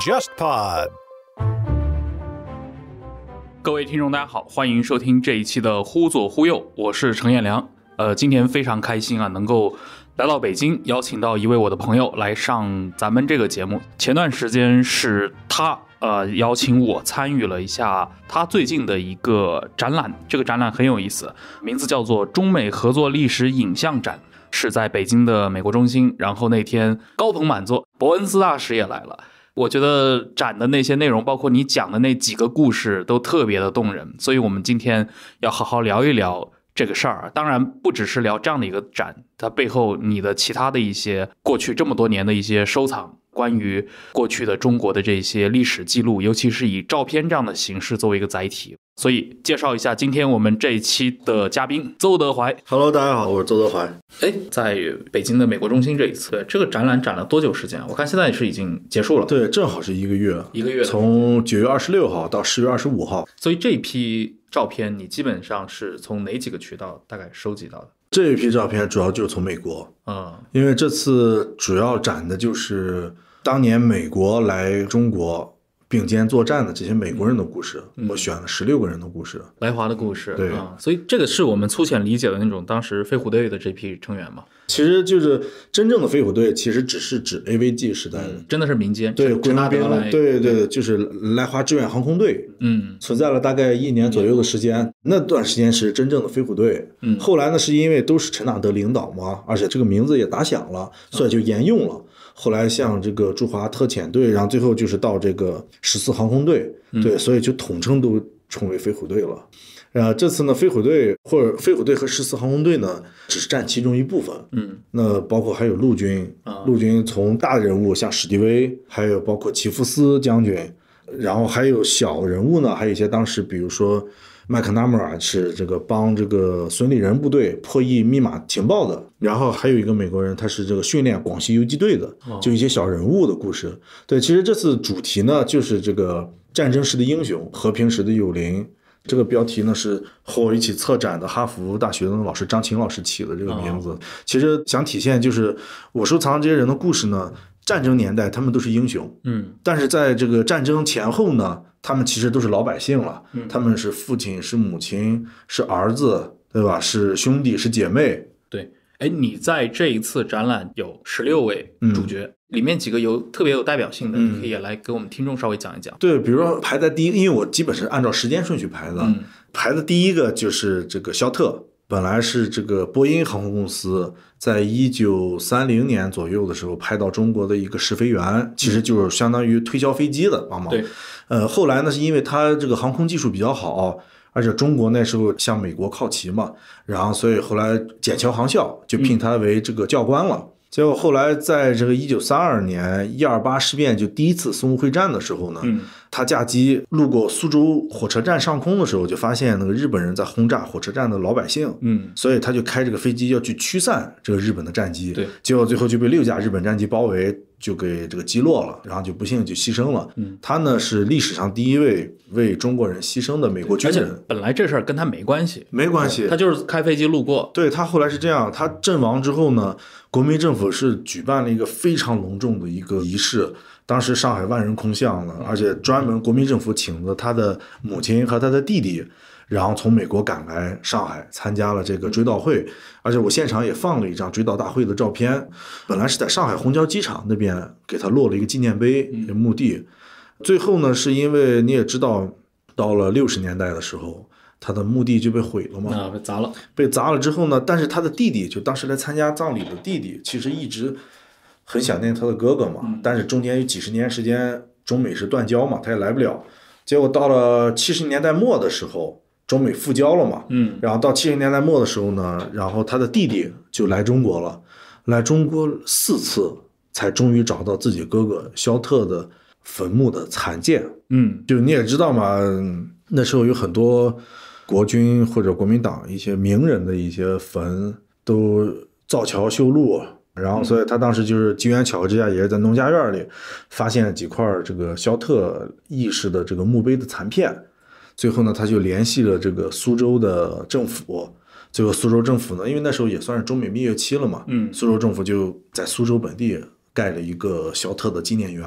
JustPod。各位听众，大家好，欢迎收听这一期的《忽左忽右》，我是程彦良。呃，今天非常开心啊，能够来到北京，邀请到一位我的朋友来上咱们这个节目。前段时间是他呃邀请我参与了一下他最近的一个展览，这个展览很有意思，名字叫做《中美合作历史影像展》。是在北京的美国中心，然后那天高朋满座，伯恩斯大使也来了。我觉得展的那些内容，包括你讲的那几个故事，都特别的动人。所以我们今天要好好聊一聊这个事儿。当然，不只是聊这样的一个展，它背后你的其他的一些过去这么多年的一些收藏。关于过去的中国的这些历史记录，尤其是以照片这样的形式作为一个载体，所以介绍一下今天我们这一期的嘉宾邹德怀。Hello，大家好，我是邹德怀。哎，在北京的美国中心这一次这个展览展了多久时间？我看现在是已经结束了。对，正好是一个月，一个月，从九月二十六号到十月二十五号。所以这批照片你基本上是从哪几个渠道大概收集到的？这一批照片主要就是从美国，嗯，因为这次主要展的就是。当年美国来中国并肩作战的这些美国人的故事，我选了十六个人的故事，来华的故事。对，所以这个是我们粗浅理解的那种当时飞虎队的这批成员嘛。其实就是真正的飞虎队，其实只是指 AVG 时代的，真的是民间对，归纳编了，对对，就是来华志愿航空队，嗯，存在了大概一年左右的时间。那段时间是真正的飞虎队，嗯，后来呢，是因为都是陈纳德领导嘛，而且这个名字也打响了，所以就沿用了。后来像这个驻华特遣队，然后最后就是到这个十四航空队，对，所以就统称都称为飞虎队了。呃，这次呢，飞虎队或者飞虎队和十四航空队呢，只是占其中一部分。嗯，那包括还有陆军，陆军从大人物像史迪威，还有包括齐夫斯将军，然后还有小人物呢，还有一些当时比如说。麦克纳姆尔是这个帮这个孙立人部队破译密码情报的，然后还有一个美国人，他是这个训练广西游击队的，就一些小人物的故事。对，其实这次主题呢，就是这个战争时的英雄和平时的友邻。这个标题呢，是和我一起策展的哈佛大学的老师张琴老师起的这个名字。其实想体现就是我收藏这些人的故事呢。战争年代，他们都是英雄，嗯，但是在这个战争前后呢，他们其实都是老百姓了，他们是父亲，是母亲，是儿子，对吧？是兄弟，是姐妹。对，哎，你在这一次展览有十六位主角，里面几个有特别有代表性的，你可以来给我们听众稍微讲一讲。对，比如说排在第，一，因为我基本是按照时间顺序排的，排的第一个就是这个肖特。本来是这个波音航空公司，在一九三零年左右的时候拍到中国的一个试飞员，其实就是相当于推销飞机的，帮忙。对，呃，后来呢，是因为他这个航空技术比较好，而且中国那时候向美国靠齐嘛，然后所以后来笕桥航校就聘他为这个教官了。结果后来在这个一九三二年一二八事变就第一次淞沪会战的时候呢。他驾机路过苏州火车站上空的时候，就发现那个日本人在轰炸火车站的老百姓，嗯，所以他就开这个飞机要去驱散这个日本的战机，对，结果最后就被六架日本战机包围，就给这个击落了，然后就不幸就牺牲了。嗯，他呢是历史上第一位为中国人牺牲的美国军人。而且本来这事儿跟他没关系，没关系，他就是开飞机路过。对他后来是这样，他阵亡之后呢，国民政府是举办了一个非常隆重的一个仪式。当时上海万人空巷了，而且专门国民政府请的他的母亲和他的弟弟，然后从美国赶来上海参加了这个追悼会，而且我现场也放了一张追悼大会的照片。本来是在上海虹桥机场那边给他落了一个纪念碑墓地，最后呢，是因为你也知道，到了六十年代的时候，他的墓地就被毁了嘛，啊，被砸了。被砸了之后呢，但是他的弟弟就当时来参加葬礼的弟弟，其实一直。很想念他的哥哥嘛，但是中间有几十年时间中美是断交嘛，他也来不了。结果到了七十年代末的时候，中美复交了嘛，嗯，然后到七十年代末的时候呢，然后他的弟弟就来中国了，来中国四次才终于找到自己哥哥肖特的坟墓的残件。嗯，就你也知道嘛，那时候有很多国军或者国民党一些名人的一些坟都造桥修路。然后，所以他当时就是机缘巧合之下，也是在农家院里发现几块这个肖特意识的这个墓碑的残片。最后呢，他就联系了这个苏州的政府。最后，苏州政府呢，因为那时候也算是中美蜜月期了嘛，嗯，苏州政府就在苏州本地盖了一个肖特的纪念园。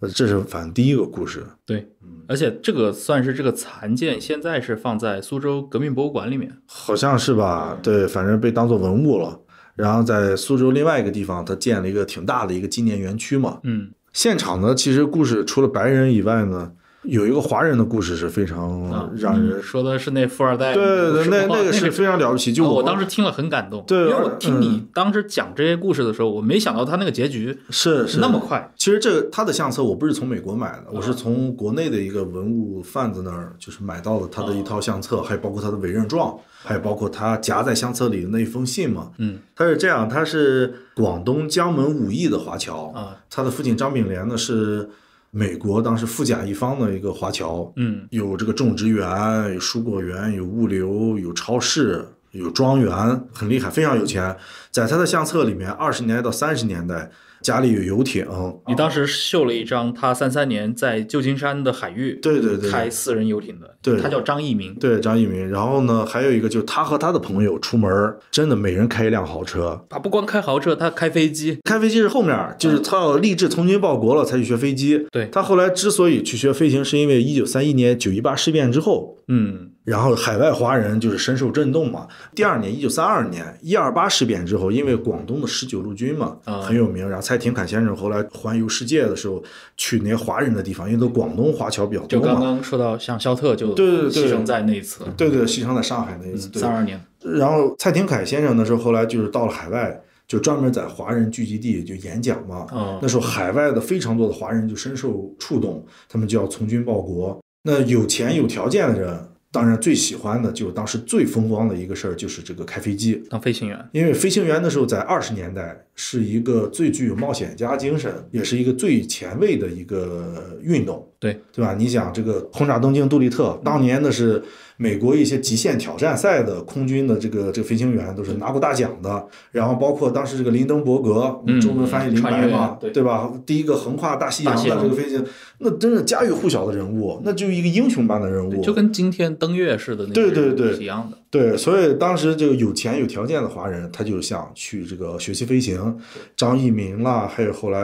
呃，这是反正第一个故事。对，而且这个算是这个残件，现在是放在苏州革命博物馆里面，好像是吧？对，反正被当做文物了。然后在苏州另外一个地方，他建了一个挺大的一个纪念园区嘛。嗯，现场呢，其实故事除了白人以外呢。有一个华人的故事是非常让人说的是那富二代，对对，对，那那个是非常了不起。就我当时听了很感动，对，因为我听你当时讲这些故事的时候，我没想到他那个结局是是那么快。其实这个他的相册我不是从美国买的，我是从国内的一个文物贩子那儿就是买到了他的一套相册，还有包括他的委任状，还有包括他夹在相册里的那一封信嘛。嗯，他是这样，他是广东江门武义的华侨啊，他的父亲张炳连呢是。美国当时富甲一方的一个华侨，嗯，有这个种植园，有蔬果园，有物流，有超市，有庄园，很厉害，非常有钱。在他的相册里面，二十年代到三十年代。家里有游艇，你当时秀了一张他三三年在旧金山的海域，对对对，开私人游艇的，对，他叫张一鸣，对张一鸣。然后呢，还有一个就是他和他的朋友出门，真的每人开一辆豪车，他不光开豪车，他开飞机，开飞机是后面，就是他要立志从军报国了才去学飞机。对，他后来之所以去学飞行，是因为一九三一年九一八事变之后，嗯。然后海外华人就是深受震动嘛。第二年，一九三二年一二八事变之后，因为广东的十九路军嘛很有名，然后蔡廷锴先生后来环游世界的时候，去那些华人的地方，因为都广东华侨比较多就刚刚说到像肖特就牺牲在那一次，对对，牺牲在上海那一次。三二年。然后蔡廷锴先生那时候后来就是到了海外，就专门在华人聚集地就演讲嘛。那时候海外的非常多的华人就深受触动，他们就要从军报国。那有钱有条件的人。当然，最喜欢的就当时最风光的一个事儿，就是这个开飞机当飞行员。因为飞行员的时候，在二十年代是一个最具有冒险家精神，也是一个最前卫的一个运动。对对吧？你想这个轰炸东京杜立特，当年那是美国一些极限挑战赛的空军的这个这个飞行员都是拿过大奖的，然后包括当时这个林登伯格，中文翻译林白嘛，对吧？第一个横跨大西洋的这个飞行，那真是家喻户晓的人物，那就一个英雄般的人物，就跟今天登月似的，对对对，一样的。对，所以当时这个有钱有条件的华人，他就想去这个学习飞行，张一鸣啦，还有后来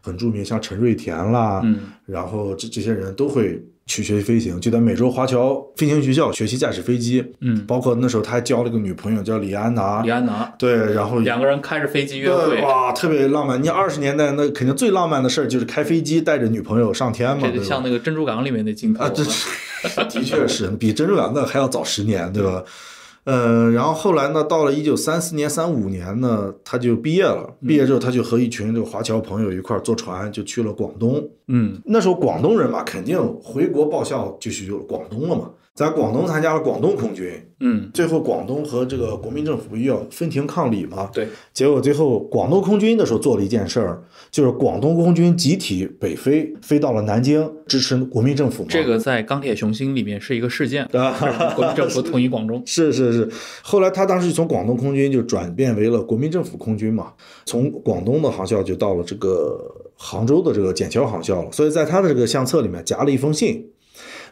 很著名像陈瑞田啦，然后这这些人都会去学习飞行，就在美洲华侨飞行学校学习驾驶飞机，嗯，包括那时候他还交了个女朋友叫李安娜，李安娜，对，然后两个人开着飞机约会，哇，特别浪漫。你二十年代那肯定最浪漫的事就是开飞机带着女朋友上天嘛，这个像那个珍珠港里面的镜头啊，对。的确是比珍珠港那还要早十年，对吧？嗯，然后后来呢，到了一九三四年、三五年呢，他就毕业了。毕业之后，他就和一群这个华侨朋友一块坐船就去了广东。嗯，那时候广东人嘛，肯定回国报效，就去广东了嘛。在广东参加了广东空军，嗯，最后广东和这个国民政府又要分庭抗礼嘛，对，结果最后广东空军的时候做了一件事儿，就是广东空军集体北飞，飞到了南京支持国民政府嘛。这个在《钢铁雄心》里面是一个事件，对吧？国民政府统一广东，是是是。后来他当时就从广东空军就转变为了国民政府空军嘛，从广东的航校就到了这个杭州的这个笕桥航校了。所以在他的这个相册里面夹了一封信。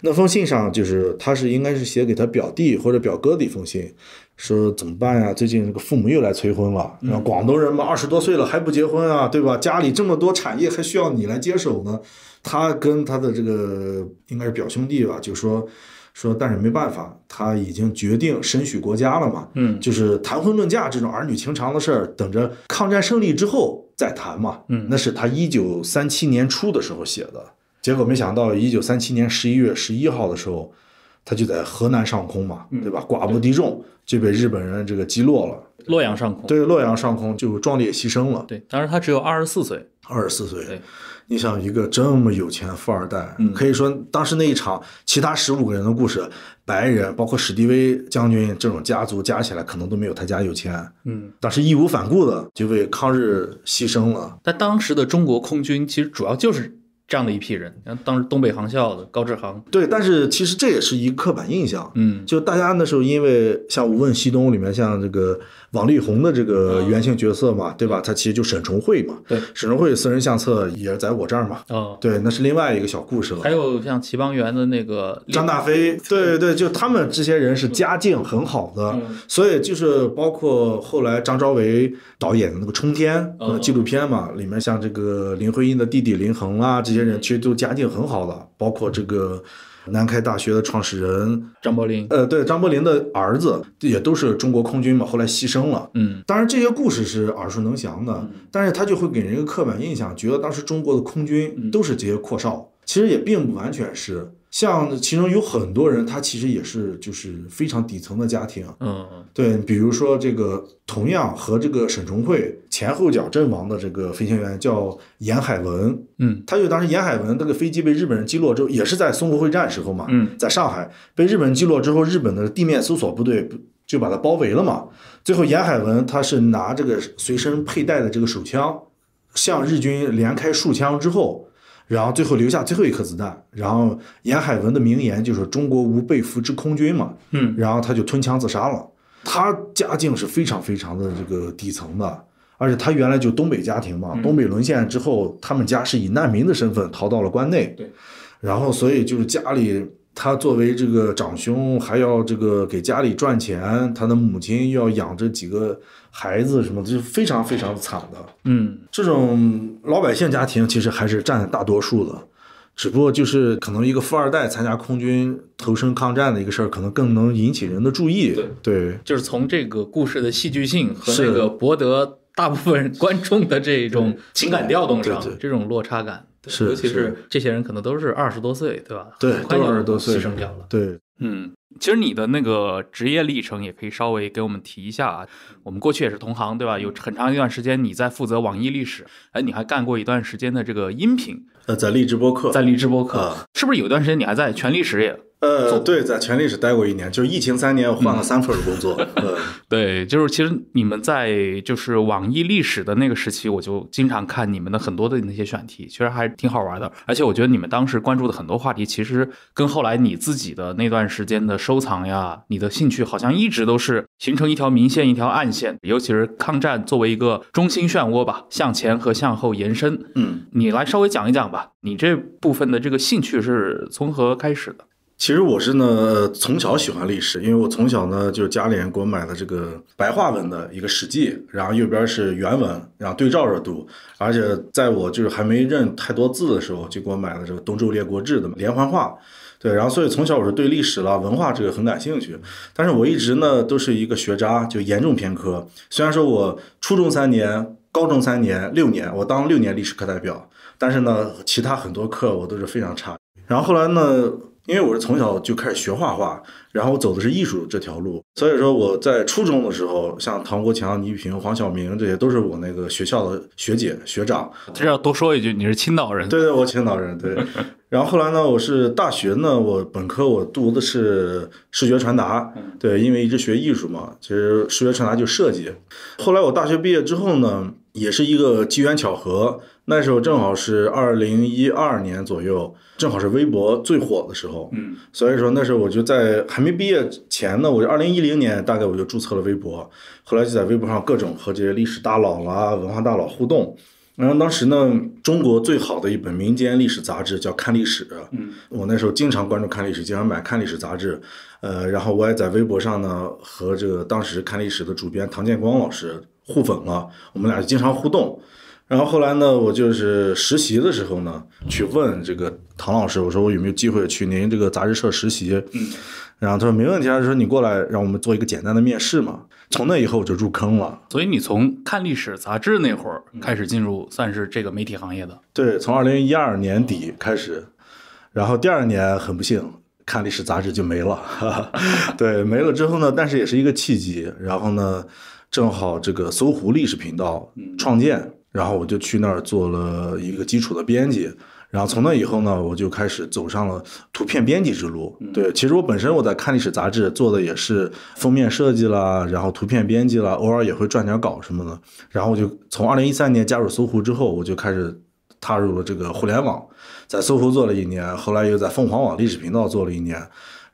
那封信上就是，他是应该是写给他表弟或者表哥的一封信，说怎么办呀？最近这个父母又来催婚了。后广东人嘛，二十多岁了还不结婚啊，对吧？家里这么多产业还需要你来接手呢。他跟他的这个应该是表兄弟吧，就说说，但是没办法，他已经决定身许国家了嘛。嗯。就是谈婚论嫁这种儿女情长的事儿，等着抗战胜利之后再谈嘛。嗯。那是他一九三七年初的时候写的。结果没想到，一九三七年十一月十一号的时候，他就在河南上空嘛，对吧？寡不敌众，就被日本人这个击落了。洛阳上空，对，洛阳上空就壮烈牺牲了。对，当时他只有二十四岁，二十四岁。你想一个这么有钱富二代，可以说当时那一场其他十五个人的故事，白人包括史迪威将军这种家族加起来可能都没有他家有钱。嗯，但是义无反顾的就为抗日牺牲了。但当时的中国空军其实主要就是。这样的一批人，像当时东北航校的高志航，对，但是其实这也是一个刻板印象，嗯，就大家那时候因为像《无问西东》里面，像这个王力宏的这个原型角色嘛，对吧？他其实就沈重惠嘛，对，沈重惠私人相册也是在我这儿嘛，哦，对，那是另外一个小故事了。还有像齐邦媛的那个张大飞，对对对，就他们这些人是家境很好的，所以就是包括后来张昭维导演的那个《冲天》纪录片嘛，里面像这个林徽因的弟弟林恒啊这。这些人其实都家境很好的，包括这个南开大学的创始人张伯苓，呃，对，张伯苓的儿子也都是中国空军嘛，后来牺牲了。嗯，当然这些故事是耳熟能详的，但是他就会给人一个刻板印象，觉得当时中国的空军都是这些阔少，其实也并不完全是。像其中有很多人，他其实也是就是非常底层的家庭，嗯，对，比如说这个同样和这个沈崇慧前后脚阵亡的这个飞行员叫严海文，嗯，他就当时严海文那个飞机被日本人击落之后，也是在淞沪会战时候嘛，在上海被日本击落之后，日本的地面搜索部队就把他包围了嘛，最后严海文他是拿这个随身佩戴的这个手枪向日军连开数枪之后。然后最后留下最后一颗子弹。然后严海文的名言就是“中国无被俘之空军”嘛。嗯，然后他就吞枪自杀了。他家境是非常非常的这个底层的，而且他原来就东北家庭嘛。东北沦陷之后，他们家是以难民的身份逃到了关内。对，然后所以就是家里。他作为这个长兄，还要这个给家里赚钱，他的母亲要养这几个孩子，什么的，就非常非常的惨的。嗯，这种老百姓家庭其实还是占大多数的，只不过就是可能一个富二代参加空军、投身抗战的一个事儿，可能更能引起人的注意。对，就是从这个故事的戏剧性和那个博得大部分观众的这种情感调动上，这种落差感。是，尤其是这些人可能都是二十多岁，对吧？对，都二十多岁牺牲掉了。对，嗯，其实你的那个职业历程也可以稍微给我们提一下啊。我们过去也是同行，对吧？有很长一段时间你在负责网易历史，哎，你还干过一段时间的这个音频。呃，在立直播课，在立直播课，是不是有一段时间你还在全历史也？呃，对，在全历史待过一年，就是疫情三年，我换了三份工作。嗯，对，就是其实你们在就是网易历史的那个时期，我就经常看你们的很多的那些选题，其实还挺好玩的。而且我觉得你们当时关注的很多话题，其实跟后来你自己的那段时间的收藏呀，你的兴趣好像一直都是形成一条明线，一条暗线。尤其是抗战作为一个中心漩涡吧，向前和向后延伸。嗯，你来稍微讲一讲吧，你这部分的这个兴趣是从何开始的？其实我是呢，从小喜欢历史，因为我从小呢就家里人给我买了这个白话文的一个《史记》，然后右边是原文，然后对照着读。而且在我就是还没认太多字的时候，就给我买了这个《东周列国志》的连环画。对，然后所以从小我是对历史啦、文化这个很感兴趣。但是我一直呢都是一个学渣，就严重偏科。虽然说我初中三年、高中三年、六年，我当六年历史课代表，但是呢，其他很多课我都是非常差。然后后来呢？因为我是从小就开始学画画，然后我走的是艺术这条路，所以说我在初中的时候，像唐国强、倪萍、黄晓明这些，都是我那个学校的学姐学长。这要多说一句，你是青岛人？对，对我青岛人。对。然后后来呢，我是大学呢，我本科我读的是视觉传达。对，因为一直学艺术嘛，其实视觉传达就设计。后来我大学毕业之后呢，也是一个机缘巧合。那时候正好是二零一二年左右，正好是微博最火的时候。嗯，所以说那时候我就在还没毕业前呢，我就二零一零年大概我就注册了微博，后来就在微博上各种和这些历史大佬啦、文化大佬互动。然后当时呢，中国最好的一本民间历史杂志叫《看历史》，嗯，我那时候经常关注《看历史》，经常买《看历史》杂志。呃，然后我也在微博上呢和这个当时《看历史》的主编唐建光老师互粉了，我们俩就经常互动。然后后来呢，我就是实习的时候呢，去问这个唐老师，我说我有没有机会去您这个杂志社实习？嗯，然后他说没问题，他说你过来，让我们做一个简单的面试嘛。从那以后我就入坑了。所以你从看历史杂志那会儿开始进入，算是这个媒体行业的。对，从二零一二年底开始，然后第二年很不幸，看历史杂志就没了。对，没了之后呢，但是也是一个契机。然后呢，正好这个搜狐历史频道创建。然后我就去那儿做了一个基础的编辑，然后从那以后呢，我就开始走上了图片编辑之路。对，其实我本身我在看历史杂志做的也是封面设计啦，然后图片编辑啦，偶尔也会赚点稿什么的。然后就从二零一三年加入搜狐之后，我就开始踏入了这个互联网，在搜狐做了一年，后来又在凤凰网历史频道做了一年，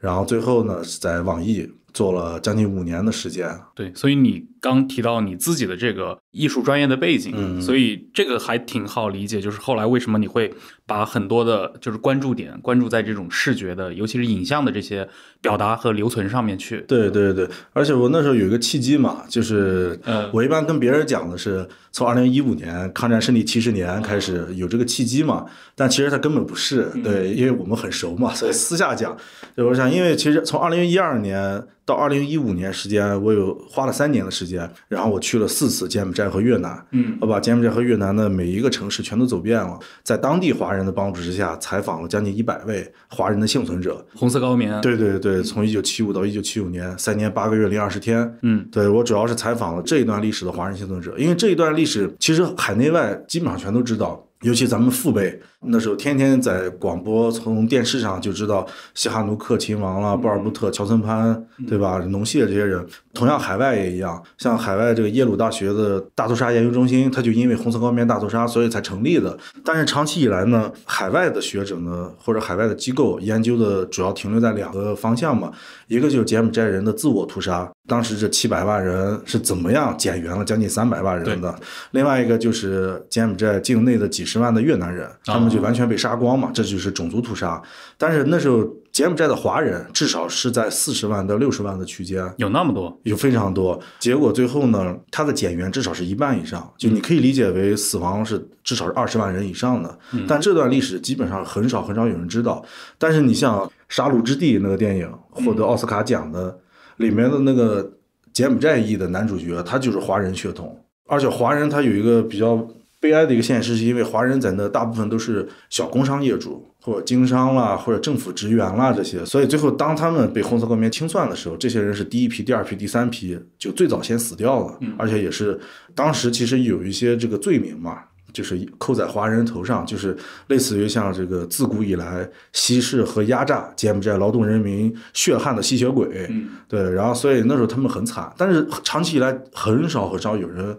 然后最后呢，在网易做了将近五年的时间。对，所以你。刚提到你自己的这个艺术专业的背景，所以这个还挺好理解。就是后来为什么你会把很多的，就是关注点关注在这种视觉的，尤其是影像的这些表达和留存上面去。对对对，而且我那时候有一个契机嘛，就是我一般跟别人讲的是从二零一五年抗战胜利七十年开始有这个契机嘛，但其实它根本不是。对，因为我们很熟嘛，所以私下讲。就我想，因为其实从二零一二年到二零一五年时间，我有花了三年的时间。间，然后我去了四次柬埔寨和越南，我把柬埔寨和越南的每一个城市全都走遍了，在当地华人的帮助之下，采访了将近一百位华人的幸存者。红色高棉。对对对，从一九七五到一九七五年，三年八个月零二十天。嗯，对我主要是采访了这一段历史的华人幸存者，因为这一段历史其实海内外基本上全都知道，尤其咱们父辈。那时候天天在广播、从电视上就知道西哈努克亲王了、鲍尔布特、乔森潘，对吧？农系的这些人，同样海外也一样。像海外这个耶鲁大学的大屠杀研究中心，它就因为红色高棉大屠杀，所以才成立的。但是长期以来呢，海外的学者呢，或者海外的机构研究的主要停留在两个方向嘛，一个就是柬埔寨人的自我屠杀，当时这七百万人是怎么样减员了将近三百万人的；另外一个就是柬埔寨境内的几十万的越南人，他们。就完全被杀光嘛，这就是种族屠杀。但是那时候柬埔寨的华人至少是在四十万到六十万的区间，有那么多，有非常多。结果最后呢，他的减员至少是一半以上，就你可以理解为死亡是至少是二十万人以上的。但这段历史基本上很少很少有人知道。但是你像《杀戮之地》那个电影获得奥斯卡奖的，里面的那个柬埔寨裔的男主角，他就是华人血统，而且华人他有一个比较。悲哀的一个现实是，因为华人在那大部分都是小工商业主或者经商啦，或者政府职员啦这些，所以最后当他们被红色革命清算的时候，这些人是第一批、第二批、第三批，就最早先死掉了。而且也是当时其实有一些这个罪名嘛，就是扣在华人头上，就是类似于像这个自古以来稀释和压榨柬埔寨劳动人民血汗的吸血鬼。对，然后所以那时候他们很惨，但是长期以来很少很少有人。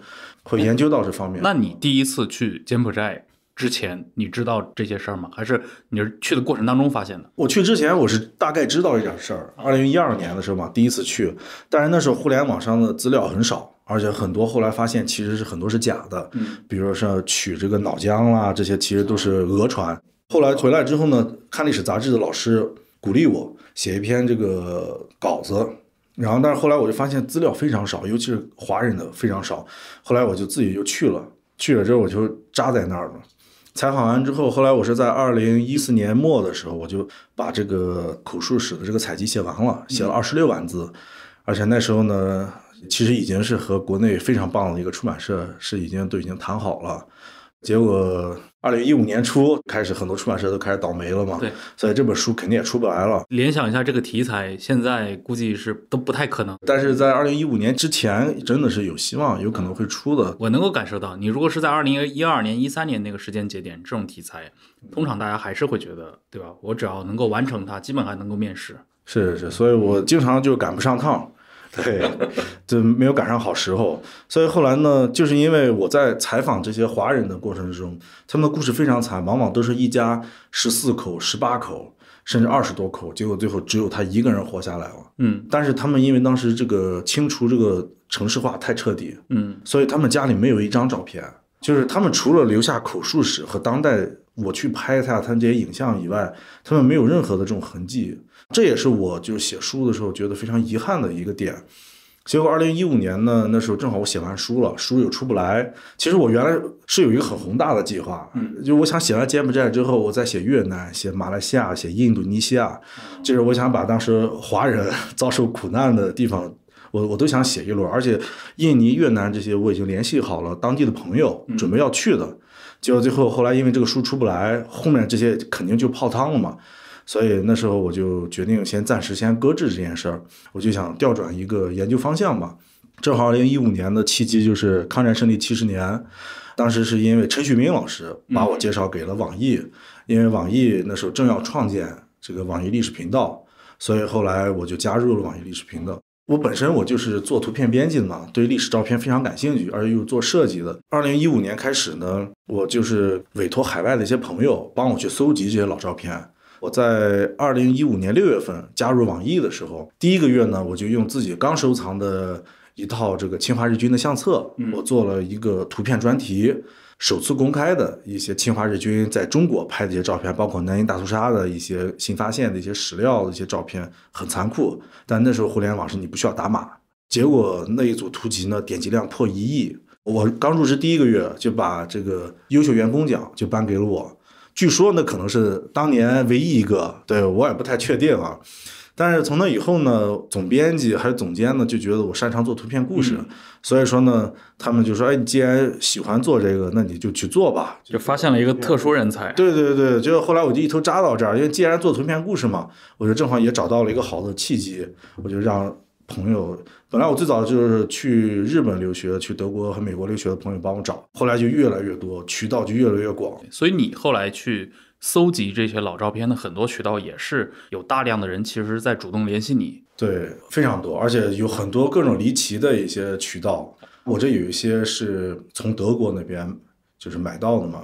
会研究到这方面。那你第一次去柬埔寨之前，你知道这些事儿吗？还是你是去的过程当中发现的？我去之前，我是大概知道一点事儿。二零一二年的时候嘛，第一次去，但是那时候互联网上的资料很少，而且很多后来发现其实是很多是假的。比如说取这个脑浆啦，这些其实都是讹传。后来回来之后呢，看历史杂志的老师鼓励我写一篇这个稿子。然后，但是后来我就发现资料非常少，尤其是华人的非常少。后来我就自己就去了，去了之后我就扎在那儿了。采访完之后，后来我是在二零一四年末的时候，我就把这个口述史的这个采集写完了，写了二十六万字。而且那时候呢，其实已经是和国内非常棒的一个出版社是已经都已经谈好了，结果。二零一五年初开始，很多出版社都开始倒霉了嘛。对，所以这本书肯定也出不来了。联想一下这个题材，现在估计是都不太可能。但是在二零一五年之前，真的是有希望，有可能会出的。我能够感受到，你如果是在二零一二年、一三年那个时间节点，这种题材，通常大家还是会觉得，对吧？我只要能够完成它，基本上能够面试。是是，所以我经常就赶不上趟。对，就没有赶上好时候，所以后来呢，就是因为我在采访这些华人的过程之中，他们的故事非常惨，往往都是一家十四口、十八口，甚至二十多口，结果最后只有他一个人活下来了。嗯，但是他们因为当时这个清除这个城市化太彻底，嗯，所以他们家里没有一张照片，就是他们除了留下口述史和当代我去拍下他们这些影像以外，他们没有任何的这种痕迹。这也是我就写书的时候觉得非常遗憾的一个点。结果二零一五年呢，那时候正好我写完书了，书又出不来。其实我原来是有一个很宏大的计划，就我想写完柬埔寨之后，我再写越南、写马来西亚、写印度尼西亚，就是我想把当时华人 遭受苦难的地方，我我都想写一轮。而且印尼、越南这些我已经联系好了当地的朋友，准备要去的。结果最后后来因为这个书出不来，后面这些肯定就泡汤了嘛。所以那时候我就决定先暂时先搁置这件事儿，我就想调转一个研究方向吧。正好二零一五年的契机就是抗战胜利七十年，当时是因为陈旭明老师把我介绍给了网易，因为网易那时候正要创建这个网易历史频道，所以后来我就加入了网易历史频道。我本身我就是做图片编辑的嘛，对历史照片非常感兴趣，而又做设计的。二零一五年开始呢，我就是委托海外的一些朋友帮我去搜集这些老照片。我在二零一五年六月份加入网易的时候，第一个月呢，我就用自己刚收藏的一套这个侵华日军的相册，我做了一个图片专题，首次公开的一些侵华日军在中国拍的一些照片，包括南京大屠杀的一些新发现的一些史料的一些照片，很残酷。但那时候互联网是你不需要打码，结果那一组图集呢点击量破一亿，我刚入职第一个月就把这个优秀员工奖就颁给了我。据说那可能是当年唯一一个，对我也不太确定啊。但是从那以后呢，总编辑还是总监呢，就觉得我擅长做图片故事，所以说呢，他们就说：“哎，你既然喜欢做这个，那你就去做吧。”就发现了一个特殊人才。对对对，就后来我就一头扎到这儿，因为既然做图片故事嘛，我就正好也找到了一个好的契机，我就让朋友。本来我最早就是去日本留学、去德国和美国留学的朋友帮我找，后来就越来越多，渠道就越来越广。所以你后来去搜集这些老照片的很多渠道，也是有大量的人其实在主动联系你。对，非常多，而且有很多各种离奇的一些渠道。我这有一些是从德国那边。就是买到的嘛，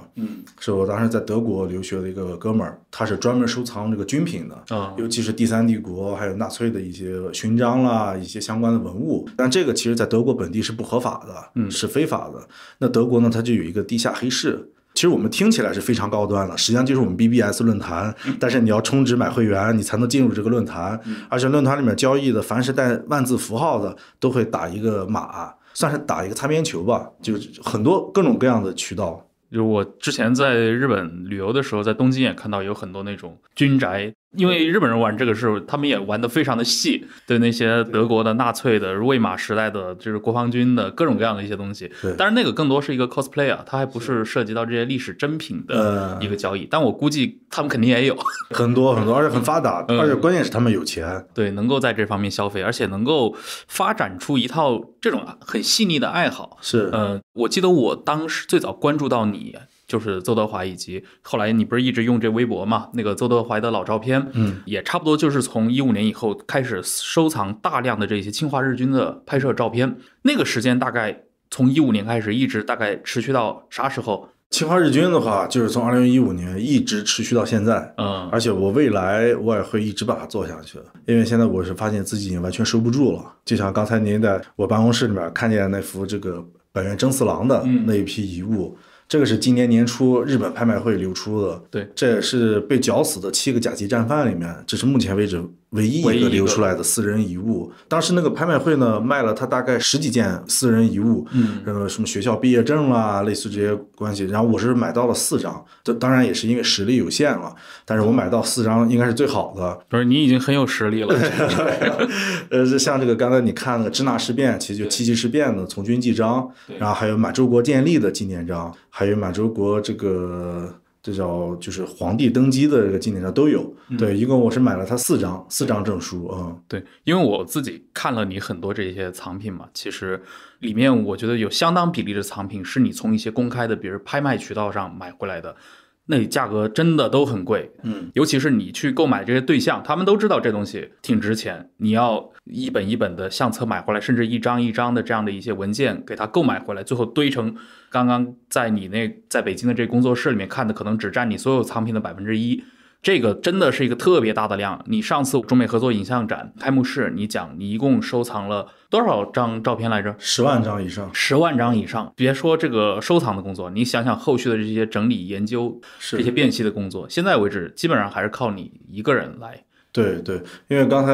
是我当时在德国留学的一个哥们儿，他是专门收藏这个军品的，尤其是第三帝国还有纳粹的一些勋章啦，一些相关的文物。但这个其实在德国本地是不合法的，是非法的。那德国呢，它就有一个地下黑市。其实我们听起来是非常高端的，实际上就是我们 BBS 论坛，但是你要充值买会员，你才能进入这个论坛。而且论坛里面交易的，凡是带万字符号的，都会打一个码。算是打一个擦边球吧，就是很多各种各样的渠道。就我之前在日本旅游的时候，在东京也看到有很多那种军宅。因为日本人玩这个是，他们也玩的非常的细，对那些德国的纳粹的魏玛时代的，就是国防军的各种各样的一些东西。对，但是那个更多是一个 cosplay 啊，它还不是涉及到这些历史真品的一个交易。但我估计他们肯定也有很多很多，而且很发达，而且关键是他们有钱，对，能够在这方面消费，而且能够发展出一套这种很细腻的爱好。是，嗯，我记得我当时最早关注到你。就是邹德华，以及后来你不是一直用这微博嘛？那个邹德华的老照片，嗯，也差不多就是从一五年以后开始收藏大量的这些侵华日军的拍摄照片。那个时间大概从一五年开始，一直大概持续到啥时候？侵华日军的话，就是从二零一五年一直持续到现在，嗯，而且我未来我也会一直把它做下去，因为现在我是发现自己已经完全收不住了。就像刚才您在我办公室里面看见那幅这个本元征四郎的那一批遗物。这个是今年年初日本拍卖会流出的，对，这也是被绞死的七个甲级战犯里面，这是目前为止。唯一一个流出来的私人遗物，当时那个拍卖会呢，卖了他大概十几件私人遗物，嗯，什么学校毕业证啦，类似这些关系。然后我是买到了四张，当然也是因为实力有限了，但是我买到四张应该是最好的。不是你已经很有实力了，呃，像这个刚才你看那个支那事变，其实就七七事变的从军纪章，然后还有满洲国建立的纪念章，还有满洲国这个。这叫就是皇帝登基的这个纪念上都有，对，一共我是买了他四张，四张证书啊。对，因为我自己看了你很多这些藏品嘛，其实里面我觉得有相当比例的藏品是你从一些公开的，比如拍卖渠道上买回来的。那价格真的都很贵，嗯，尤其是你去购买这些对象，他们都知道这东西挺值钱，你要一本一本的相册买回来，甚至一张一张的这样的一些文件给他购买回来，最后堆成刚刚在你那在北京的这工作室里面看的，可能只占你所有藏品的百分之一。这个真的是一个特别大的量。你上次中美合作影像展开幕式，你讲你一共收藏了多少张照片来着？十万张以上。十万张以上。别说这个收藏的工作，你想想后续的这些整理、研究、这些辨析的工作，现在为止基本上还是靠你一个人来。对对，因为刚才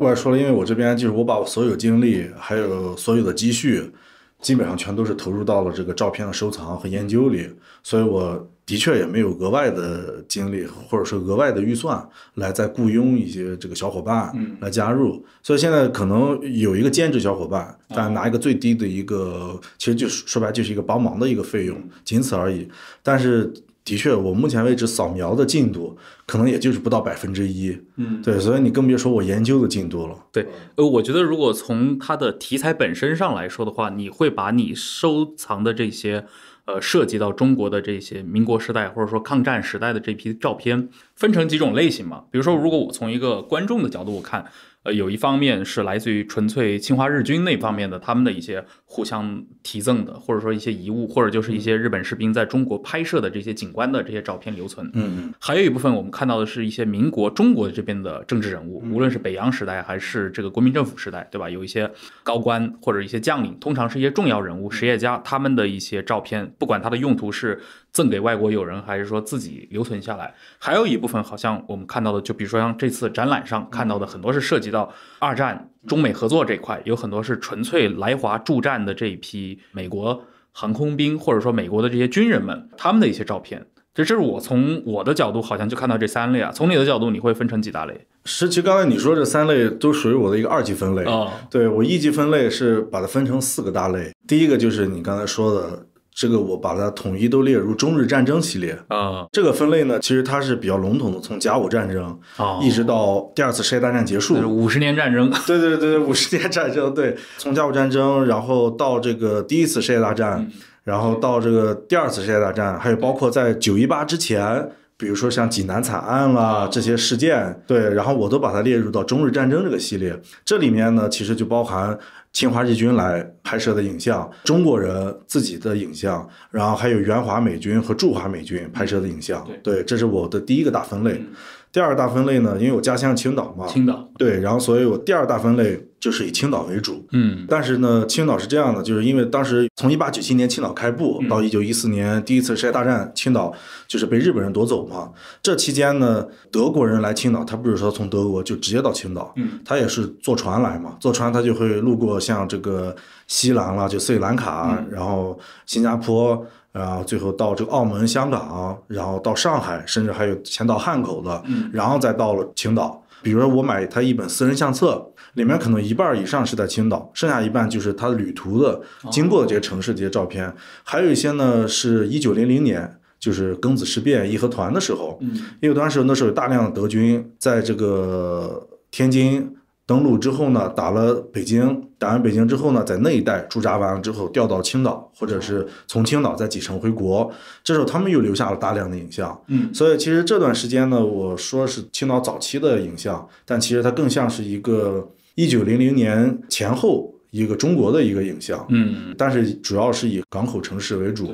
我也说了，因为我这边就是我把我所有精力还有所有的积蓄，基本上全都是投入到了这个照片的收藏和研究里，所以我。的确也没有额外的精力，或者是额外的预算来再雇佣一些这个小伙伴来加入，所以现在可能有一个兼职小伙伴，但拿一个最低的一个，其实就说白就是一个帮忙的一个费用，仅此而已。但是的确，我目前为止扫描的进度可能也就是不到百分之一，嗯，对，所以你更别说我研究的进度了。对，呃，我觉得如果从它的题材本身上来说的话，你会把你收藏的这些。呃，涉及到中国的这些民国时代或者说抗战时代的这批照片，分成几种类型嘛？比如说，如果我从一个观众的角度看。呃，有一方面是来自于纯粹侵华日军那方面的，他们的一些互相提赠的，或者说一些遗物，或者就是一些日本士兵在中国拍摄的这些景观的这些照片留存。嗯，还有一部分我们看到的是一些民国中国这边的政治人物，无论是北洋时代还是这个国民政府时代，对吧？有一些高官或者一些将领，通常是一些重要人物、实业家他们的一些照片，不管它的用途是。赠给外国友人，还是说自己留存下来？还有一部分，好像我们看到的，就比如说像这次展览上看到的，很多是涉及到二战中美合作这一块，有很多是纯粹来华助战的这一批美国航空兵，或者说美国的这些军人们他们的一些照片。这这是我从我的角度好像就看到这三类啊。从你的角度，你会分成几大类？是，其实刚才你说这三类都属于我的一个二级分类啊。对我一级分类是把它分成四个大类，第一个就是你刚才说的。这个我把它统一都列入中日战争系列啊。这个分类呢，其实它是比较笼统的，从甲午战争啊，一直到第二次世界大战结束，五十年战争。对对对，五十年战争。对，从甲午战争，然后到这个第一次世界大战，然后到这个第二次世界大战，还有包括在九一八之前，比如说像济南惨案啦这些事件，对，然后我都把它列入到中日战争这个系列。这里面呢，其实就包含。侵华日军来拍摄的影像，中国人自己的影像，然后还有援华美军和驻华美军拍摄的影像。对，这是我的第一个大分类。第二大分类呢，因为我家乡青岛嘛，青岛。对，然后所以我第二大分类。就是以青岛为主，嗯，但是呢，青岛是这样的，就是因为当时从一八九七年青岛开埠到一九一四年第一次世界大战，青岛就是被日本人夺走嘛。这期间呢，德国人来青岛，他不是说从德国就直接到青岛，嗯，他也是坐船来嘛，坐船他就会路过像这个西兰了，就斯里兰卡，然后新加坡，然后最后到这个澳门、香港，然后到上海，甚至还有前到汉口的，然后再到了青岛。比如说我买他一本私人相册。里面可能一半以上是在青岛，剩下一半就是他旅途的经过的这些城市这些照片，还有一些呢是一九零零年就是庚子事变义和团的时候，义和团时候那时候有大量德军在这个天津登陆之后呢，打了北京，打完北京之后呢，在那一带驻扎完了之后调到青岛，或者是从青岛再启程回国，这时候他们又留下了大量的影像，嗯，所以其实这段时间呢，我说是青岛早期的影像，但其实它更像是一个。一九零零年前后，一个中国的一个影像，嗯，但是主要是以港口城市为主，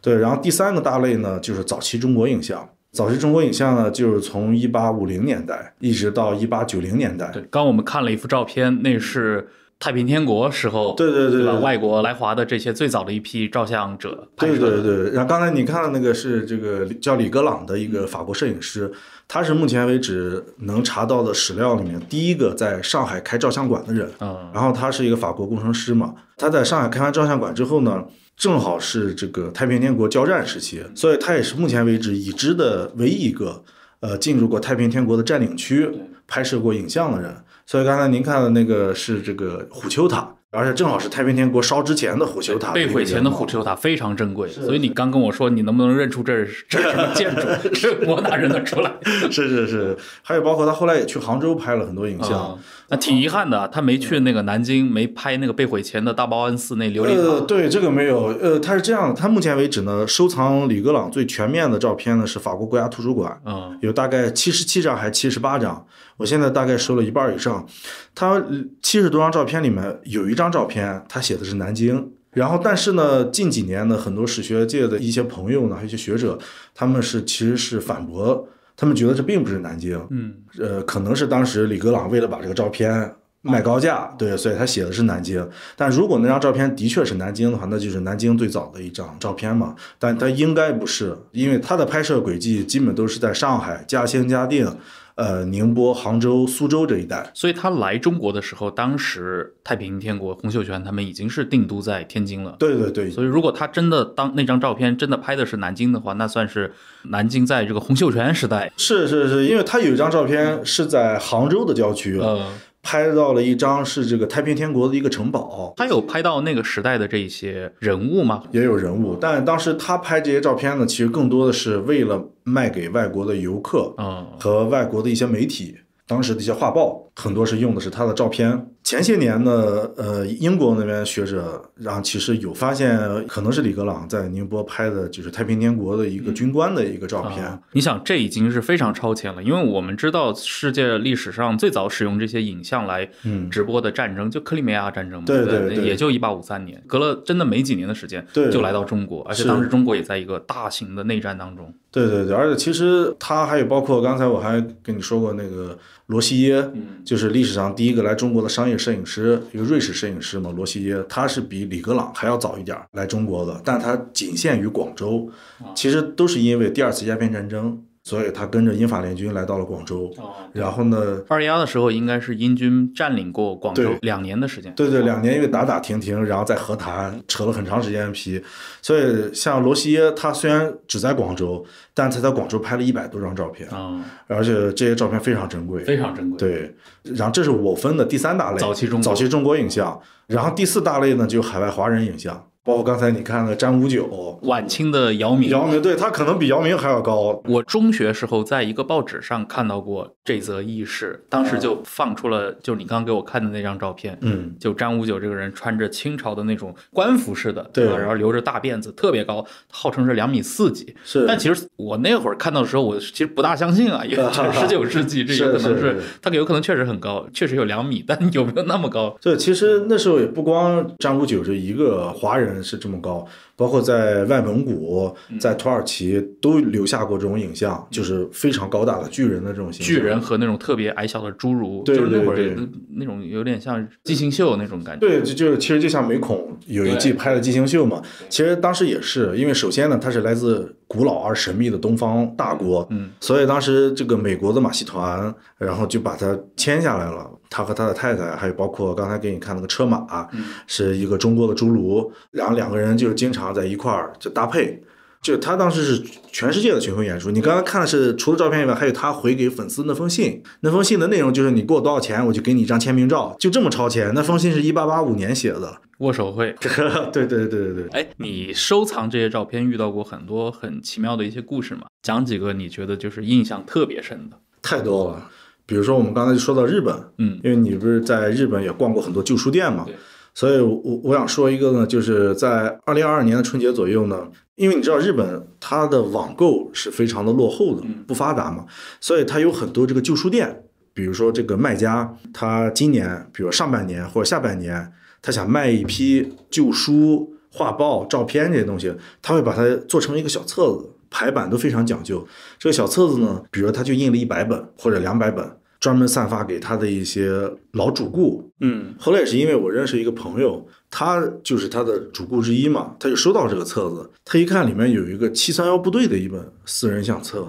对。然后第三个大类呢，就是早期中国影像。早期中国影像呢，就是从一八五零年代一直到一八九零年代。对，刚我们看了一幅照片，那是太平天国时候，对对对，外国来华的这些最早的一批照相者对对对然后刚才你看的那个是这个叫里格朗的一个法国摄影师。他是目前为止能查到的史料里面第一个在上海开照相馆的人，然后他是一个法国工程师嘛，他在上海开完照相馆之后呢，正好是这个太平天国交战时期，所以他也是目前为止已知的唯一一个，呃，进入过太平天国的占领区拍摄过影像的人。所以刚才您看的那个是这个虎丘塔。而且正好是太平天国烧之前的虎丘塔，被毁前的虎丘塔非常珍贵。所以你刚跟我说，你能不能认出这是什么建筑？我哪认得出来？是是是，还有包括他后来也去杭州拍了很多影像。啊，挺遗憾的，他没去那个南京，没拍那个被毁前的大报恩寺那琉璃塔。呃，对这个没有，呃，他是这样，他目前为止呢，收藏李格朗最全面的照片呢是法国国家图书馆，啊，有大概七十七张还是七十八张，我现在大概收了一半以上，他七十多张照片里面有一张照片，他写的是南京，然后但是呢，近几年呢，很多史学界的一些朋友呢，一些学者，他们是其实是反驳。他们觉得这并不是南京，嗯，呃，可能是当时李格朗为了把这个照片卖高价，对，所以他写的是南京。但如果那张照片的确是南京的话，那就是南京最早的一张照片嘛。但它应该不是，因为他的拍摄轨迹基本都是在上海、嘉兴、嘉定。呃，宁波、杭州、苏州这一带，所以他来中国的时候，当时太平天国洪秀全他们已经是定都在天津了。对对对，所以如果他真的当那张照片真的拍的是南京的话，那算是南京在这个洪秀全时代。是是是，因为他有一张照片是在杭州的郊区。嗯。拍到了一张是这个太平天国的一个城堡，他有拍到那个时代的这些人物吗？也有人物，但当时他拍这些照片呢，其实更多的是为了卖给外国的游客嗯，和外国的一些媒体，当时的一些画报。很多是用的是他的照片。前些年呢，呃，英国那边学者然后其实有发现，可能是李格朗在宁波拍的，就是太平天国的一个军官的一个照片。你想，这已经是非常超前了，因为我们知道世界历史上最早使用这些影像来直播的战争，就克里米亚战争嘛，对对对，也就一八五三年，隔了真的没几年的时间，就来到中国，而且当时中国也在一个大型的内战当中。对对对，而且其实他还有包括刚才我还跟你说过那个。罗西耶，就是历史上第一个来中国的商业摄影师，一个瑞士摄影师嘛。罗西耶他是比李格朗还要早一点来中国的，但他仅限于广州，其实都是因为第二次鸦片战争。所以他跟着英法联军来到了广州，然后呢？二一八的时候，应该是英军占领过广州两年的时间。对对，两年因为打打停停，然后在和谈扯了很长时间的皮。所以像罗西耶，他虽然只在广州，但他在广州拍了一百多张照片，而且这些照片非常珍贵，非常珍贵。对，然后这是我分的第三大类，早期中早期中国影像。然后第四大类呢，就海外华人影像。包括刚才你看了詹五九，晚清的姚明，姚明对他可能比姚明还要高。我中学时候在一个报纸上看到过这则轶事，当时就放出了就是你刚给我看的那张照片，嗯，就詹五九这个人穿着清朝的那种官服似的，对吧？然后留着大辫子，特别高，号称是两米四几，是，但其实我那会儿看到的时候，我其实不大相信啊，因为 十九世纪，这也可能是他有可能确实很高，确实有两米，但有没有那么高？对，其实那时候也不光詹五九这一个华人。是这么高。包括在外蒙古、在土耳其都留下过这种影像，就是非常高大的巨人的这种形象，巨人和那种特别矮小的侏儒，就是那会儿那种有点像惊星秀那种感觉。对，就就是其实就像美恐有一季拍的惊星秀嘛，其实当时也是因为首先呢，他是来自古老而神秘的东方大国，嗯，所以当时这个美国的马戏团，然后就把他签下来了，他和他的太太，还有包括刚才给你看那个车马，是一个中国的侏儒，然后两个人就是经常。后在一块儿就搭配，就他当时是全世界的巡回演出。你刚刚看的是除了照片以外，还有他回给粉丝那封信。那封信的内容就是你给我多少钱，我就给你一张签名照，就这么超前。那封信是一八八五年写的，握手会。对 对对对对对。哎，你收藏这些照片遇到过很多很奇妙的一些故事吗？讲几个你觉得就是印象特别深的。太多了，比如说我们刚才就说到日本，嗯，因为你不是在日本也逛过很多旧书店嘛。所以，我我想说一个呢，就是在二零二二年的春节左右呢，因为你知道日本它的网购是非常的落后的，不发达嘛，所以它有很多这个旧书店，比如说这个卖家，他今年，比如上半年或者下半年，他想卖一批旧书画报、照片这些东西，他会把它做成一个小册子，排版都非常讲究。这个小册子呢，比如他就印了一百本或者两百本。专门散发给他的一些老主顾，嗯，后来也是因为我认识一个朋友，他就是他的主顾之一嘛，他就收到这个册子，他一看里面有一个七三幺部队的一本私人相册，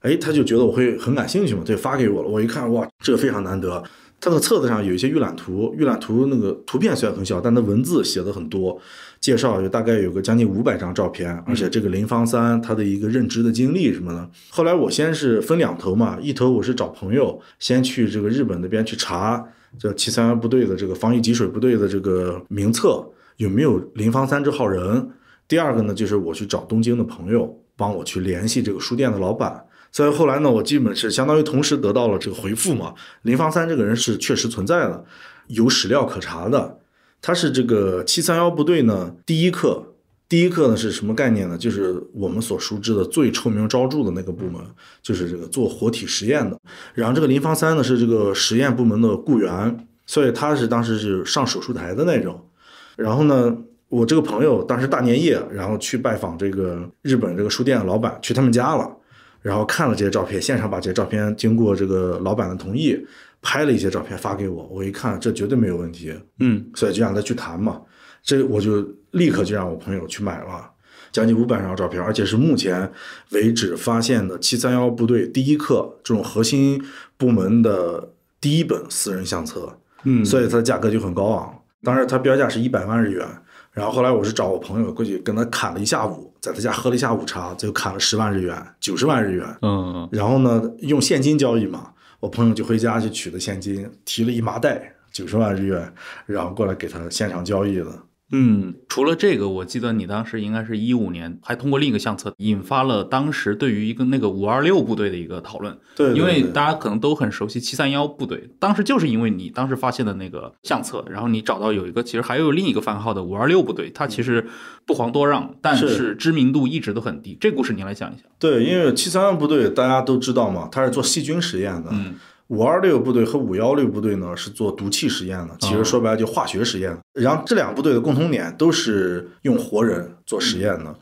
哎，他就觉得我会很感兴趣嘛，对，发给我了。我一看，哇，这个非常难得，他的册子上有一些预览图，预览图那个图片虽然很小，但那文字写的很多。介绍就大概有个将近五百张照片，而且这个林方三他的一个认知的经历什么的。后来我先是分两头嘛，一头我是找朋友先去这个日本那边去查这七三幺部队的这个防疫给水部队的这个名册有没有林方三这号人。第二个呢，就是我去找东京的朋友帮我去联系这个书店的老板。所以后来呢，我基本是相当于同时得到了这个回复嘛，林方三这个人是确实存在的，有史料可查的。他是这个七三幺部队呢第一课，第一课呢是什么概念呢？就是我们所熟知的最臭名昭著的那个部门，就是这个做活体实验的。然后这个林芳三呢是这个实验部门的雇员，所以他是当时是上手术台的那种。然后呢，我这个朋友当时大年夜，然后去拜访这个日本这个书店的老板，去他们家了，然后看了这些照片，现场把这些照片经过这个老板的同意。拍了一些照片发给我，我一看这绝对没有问题，嗯，所以就让他去谈嘛，这我就立刻就让我朋友去买了，将近五百张照片，而且是目前为止发现的七三幺部队第一课这种核心部门的第一本私人相册，嗯，所以它的价格就很高昂，当时它标价是一百万日元，然后后来我是找我朋友过去跟他砍了一下午，在他家喝了一下午茶，最后砍了十万日元，九十万日元，嗯，然后呢用现金交易嘛。我朋友就回家去取的现金，提了一麻袋九十万日元，然后过来给他现场交易了。嗯，除了这个，我记得你当时应该是一五年，还通过另一个相册引发了当时对于一个那个五二六部队的一个讨论。对，因为大家可能都很熟悉七三幺部队，当时就是因为你当时发现的那个相册，然后你找到有一个其实还有另一个番号的五二六部队，它其实不遑多让，但是知名度一直都很低。这故事你来讲一下。对，因为七三幺部队大家都知道嘛，它是做细菌实验的。嗯。五二六部队和五幺六部队呢是做毒气实验的，其实说白了就化学实验。然后这两部队的共同点都是用活人做实验的。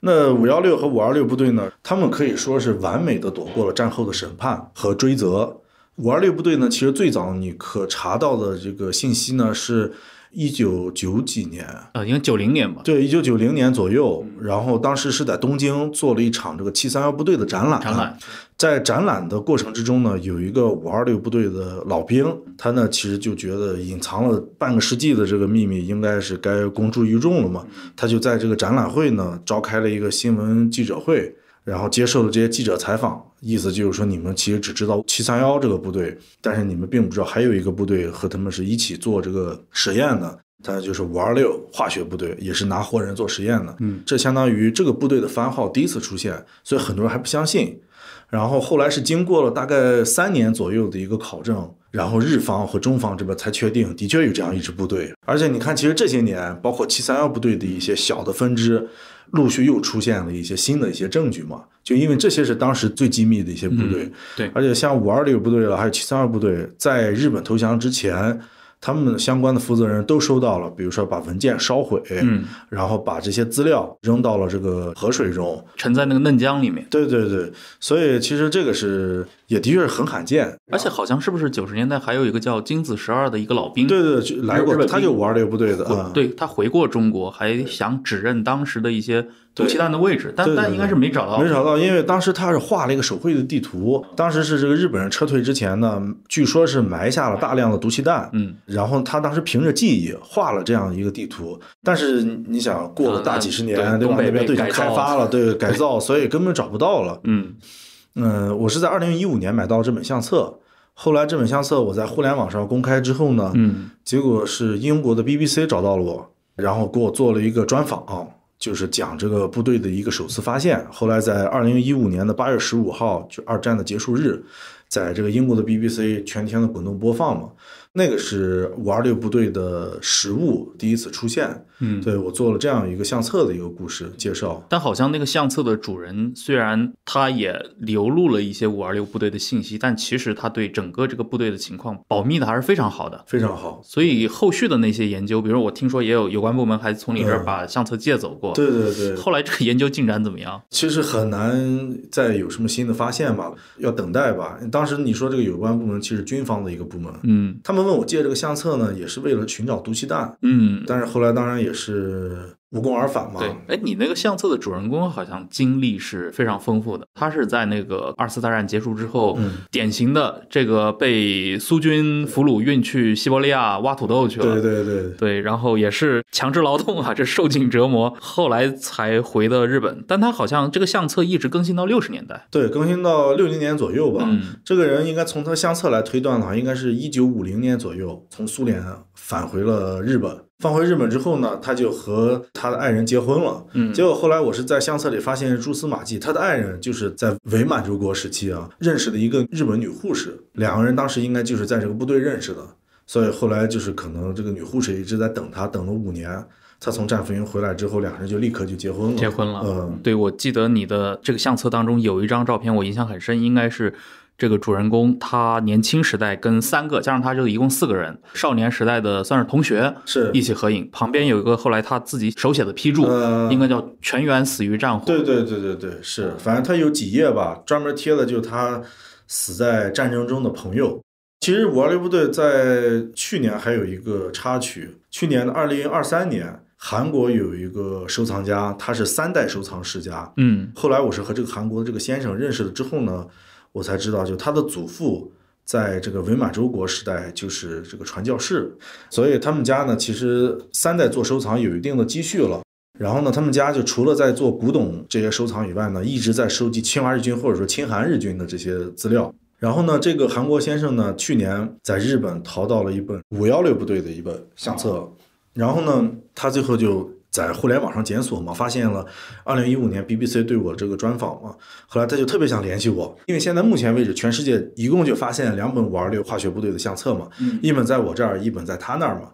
那五幺六和五二六部队呢，他们可以说是完美的躲过了战后的审判和追责。五二六部队呢，其实最早你可查到的这个信息呢是。一九九几年啊，应该九零年吧。对，一九九零年左右，然后当时是在东京做了一场这个七三幺部队的展览。展览，在展览的过程之中呢，有一个五二六部队的老兵，他呢其实就觉得隐藏了半个世纪的这个秘密，应该是该公诸于众了嘛。他就在这个展览会呢召开了一个新闻记者会，然后接受了这些记者采访。意思就是说，你们其实只知道七三幺这个部队，但是你们并不知道还有一个部队和他们是一起做这个实验的，它就是五二六化学部队，也是拿活人做实验的。嗯，这相当于这个部队的番号第一次出现，所以很多人还不相信。然后后来是经过了大概三年左右的一个考证，然后日方和中方这边才确定，的确有这样一支部队。而且你看，其实这些年，包括七三幺部队的一些小的分支。陆续又出现了一些新的一些证据嘛，就因为这些是当时最机密的一些部队，对，而且像五二六部队了，还有三二部队，在日本投降之前，他们相关的负责人都收到了，比如说把文件烧毁，嗯，然后把这些资料扔到了这个河水中，沉在那个嫩江里面，对对对，所以其实这个是。也的确是很罕见，而且好像是不是九十年代还有一个叫金子十二的一个老兵，对对，来过，他就玩这个部队的，对，他回过中国，还想指认当时的一些毒气弹的位置，但但应该是没找到，没找到，因为当时他是画了一个手绘的地图，当时是这个日本人撤退之前呢，据说是埋下了大量的毒气弹，嗯，然后他当时凭着记忆画了这样一个地图，但是你想过了大几十年，东北那边开发了，对，改造，所以根本找不到了，嗯。嗯，我是在二零一五年买到这本相册，后来这本相册我在互联网上公开之后呢，嗯，结果是英国的 BBC 找到了我，然后给我做了一个专访，就是讲这个部队的一个首次发现。后来在二零一五年的八月十五号，就二战的结束日，在这个英国的 BBC 全天的滚动播放嘛，那个是五二六部队的实物第一次出现。嗯，对我做了这样一个相册的一个故事介绍，但好像那个相册的主人虽然他也流露了一些五二六部队的信息，但其实他对整个这个部队的情况保密的还是非常好的，非常好。所以后续的那些研究，比如我听说也有有关部门还从你这儿把相册借走过，对对对。后来这个研究进展怎么样？其实很难再有什么新的发现吧，要等待吧。当时你说这个有关部门其实军方的一个部门，嗯，他们问我借这个相册呢，也是为了寻找毒气弹，嗯，但是后来当然也。是无功而返嘛？对，哎，你那个相册的主人公好像经历是非常丰富的。他是在那个二次大战结束之后，典型的这个被苏军俘虏，运去西伯利亚挖土豆去了。对对对对，然后也是强制劳动啊，这受尽折磨，后来才回的日本。但他好像这个相册一直更新到六十年代，对，更新到六零年左右吧。这个人应该从他相册来推断的话，应该是一九五零年左右从苏联。返回了日本，返回日本之后呢，他就和他的爱人结婚了。嗯，结果后来我是在相册里发现蛛丝马迹，他的爱人就是在伪满洲国时期啊认识的一个日本女护士，两个人当时应该就是在这个部队认识的，所以后来就是可能这个女护士一直在等他，等了五年，他从战俘营回来之后，两人就立刻就结婚了。结婚了，嗯，对，我记得你的这个相册当中有一张照片，我印象很深，应该是。这个主人公他年轻时代跟三个加上他就一共四个人，少年时代的算是同学，是一起合影。旁边有一个后来他自己手写的批注，应该叫全员死于战火。对对对对对，是，反正他有几页吧，专门贴的就是他死在战争中的朋友。其实五二六部队在去年还有一个插曲，去年的二零二三年，韩国有一个收藏家，他是三代收藏世家。嗯，后来我是和这个韩国的这个先生认识了之后呢。我才知道，就他的祖父在这个伪满洲国时代就是这个传教士，所以他们家呢，其实三代做收藏，有一定的积蓄了。然后呢，他们家就除了在做古董这些收藏以外呢，一直在收集侵华日军或者说侵韩日军的这些资料。然后呢，这个韩国先生呢，去年在日本淘到了一本五幺六部队的一本相册，然后呢，他最后就。在互联网上检索嘛，发现了二零一五年 BBC 对我这个专访嘛，后来他就特别想联系我，因为现在目前为止，全世界一共就发现两本《二六化学部队》的相册嘛，一本在我这儿，一本在他那儿嘛，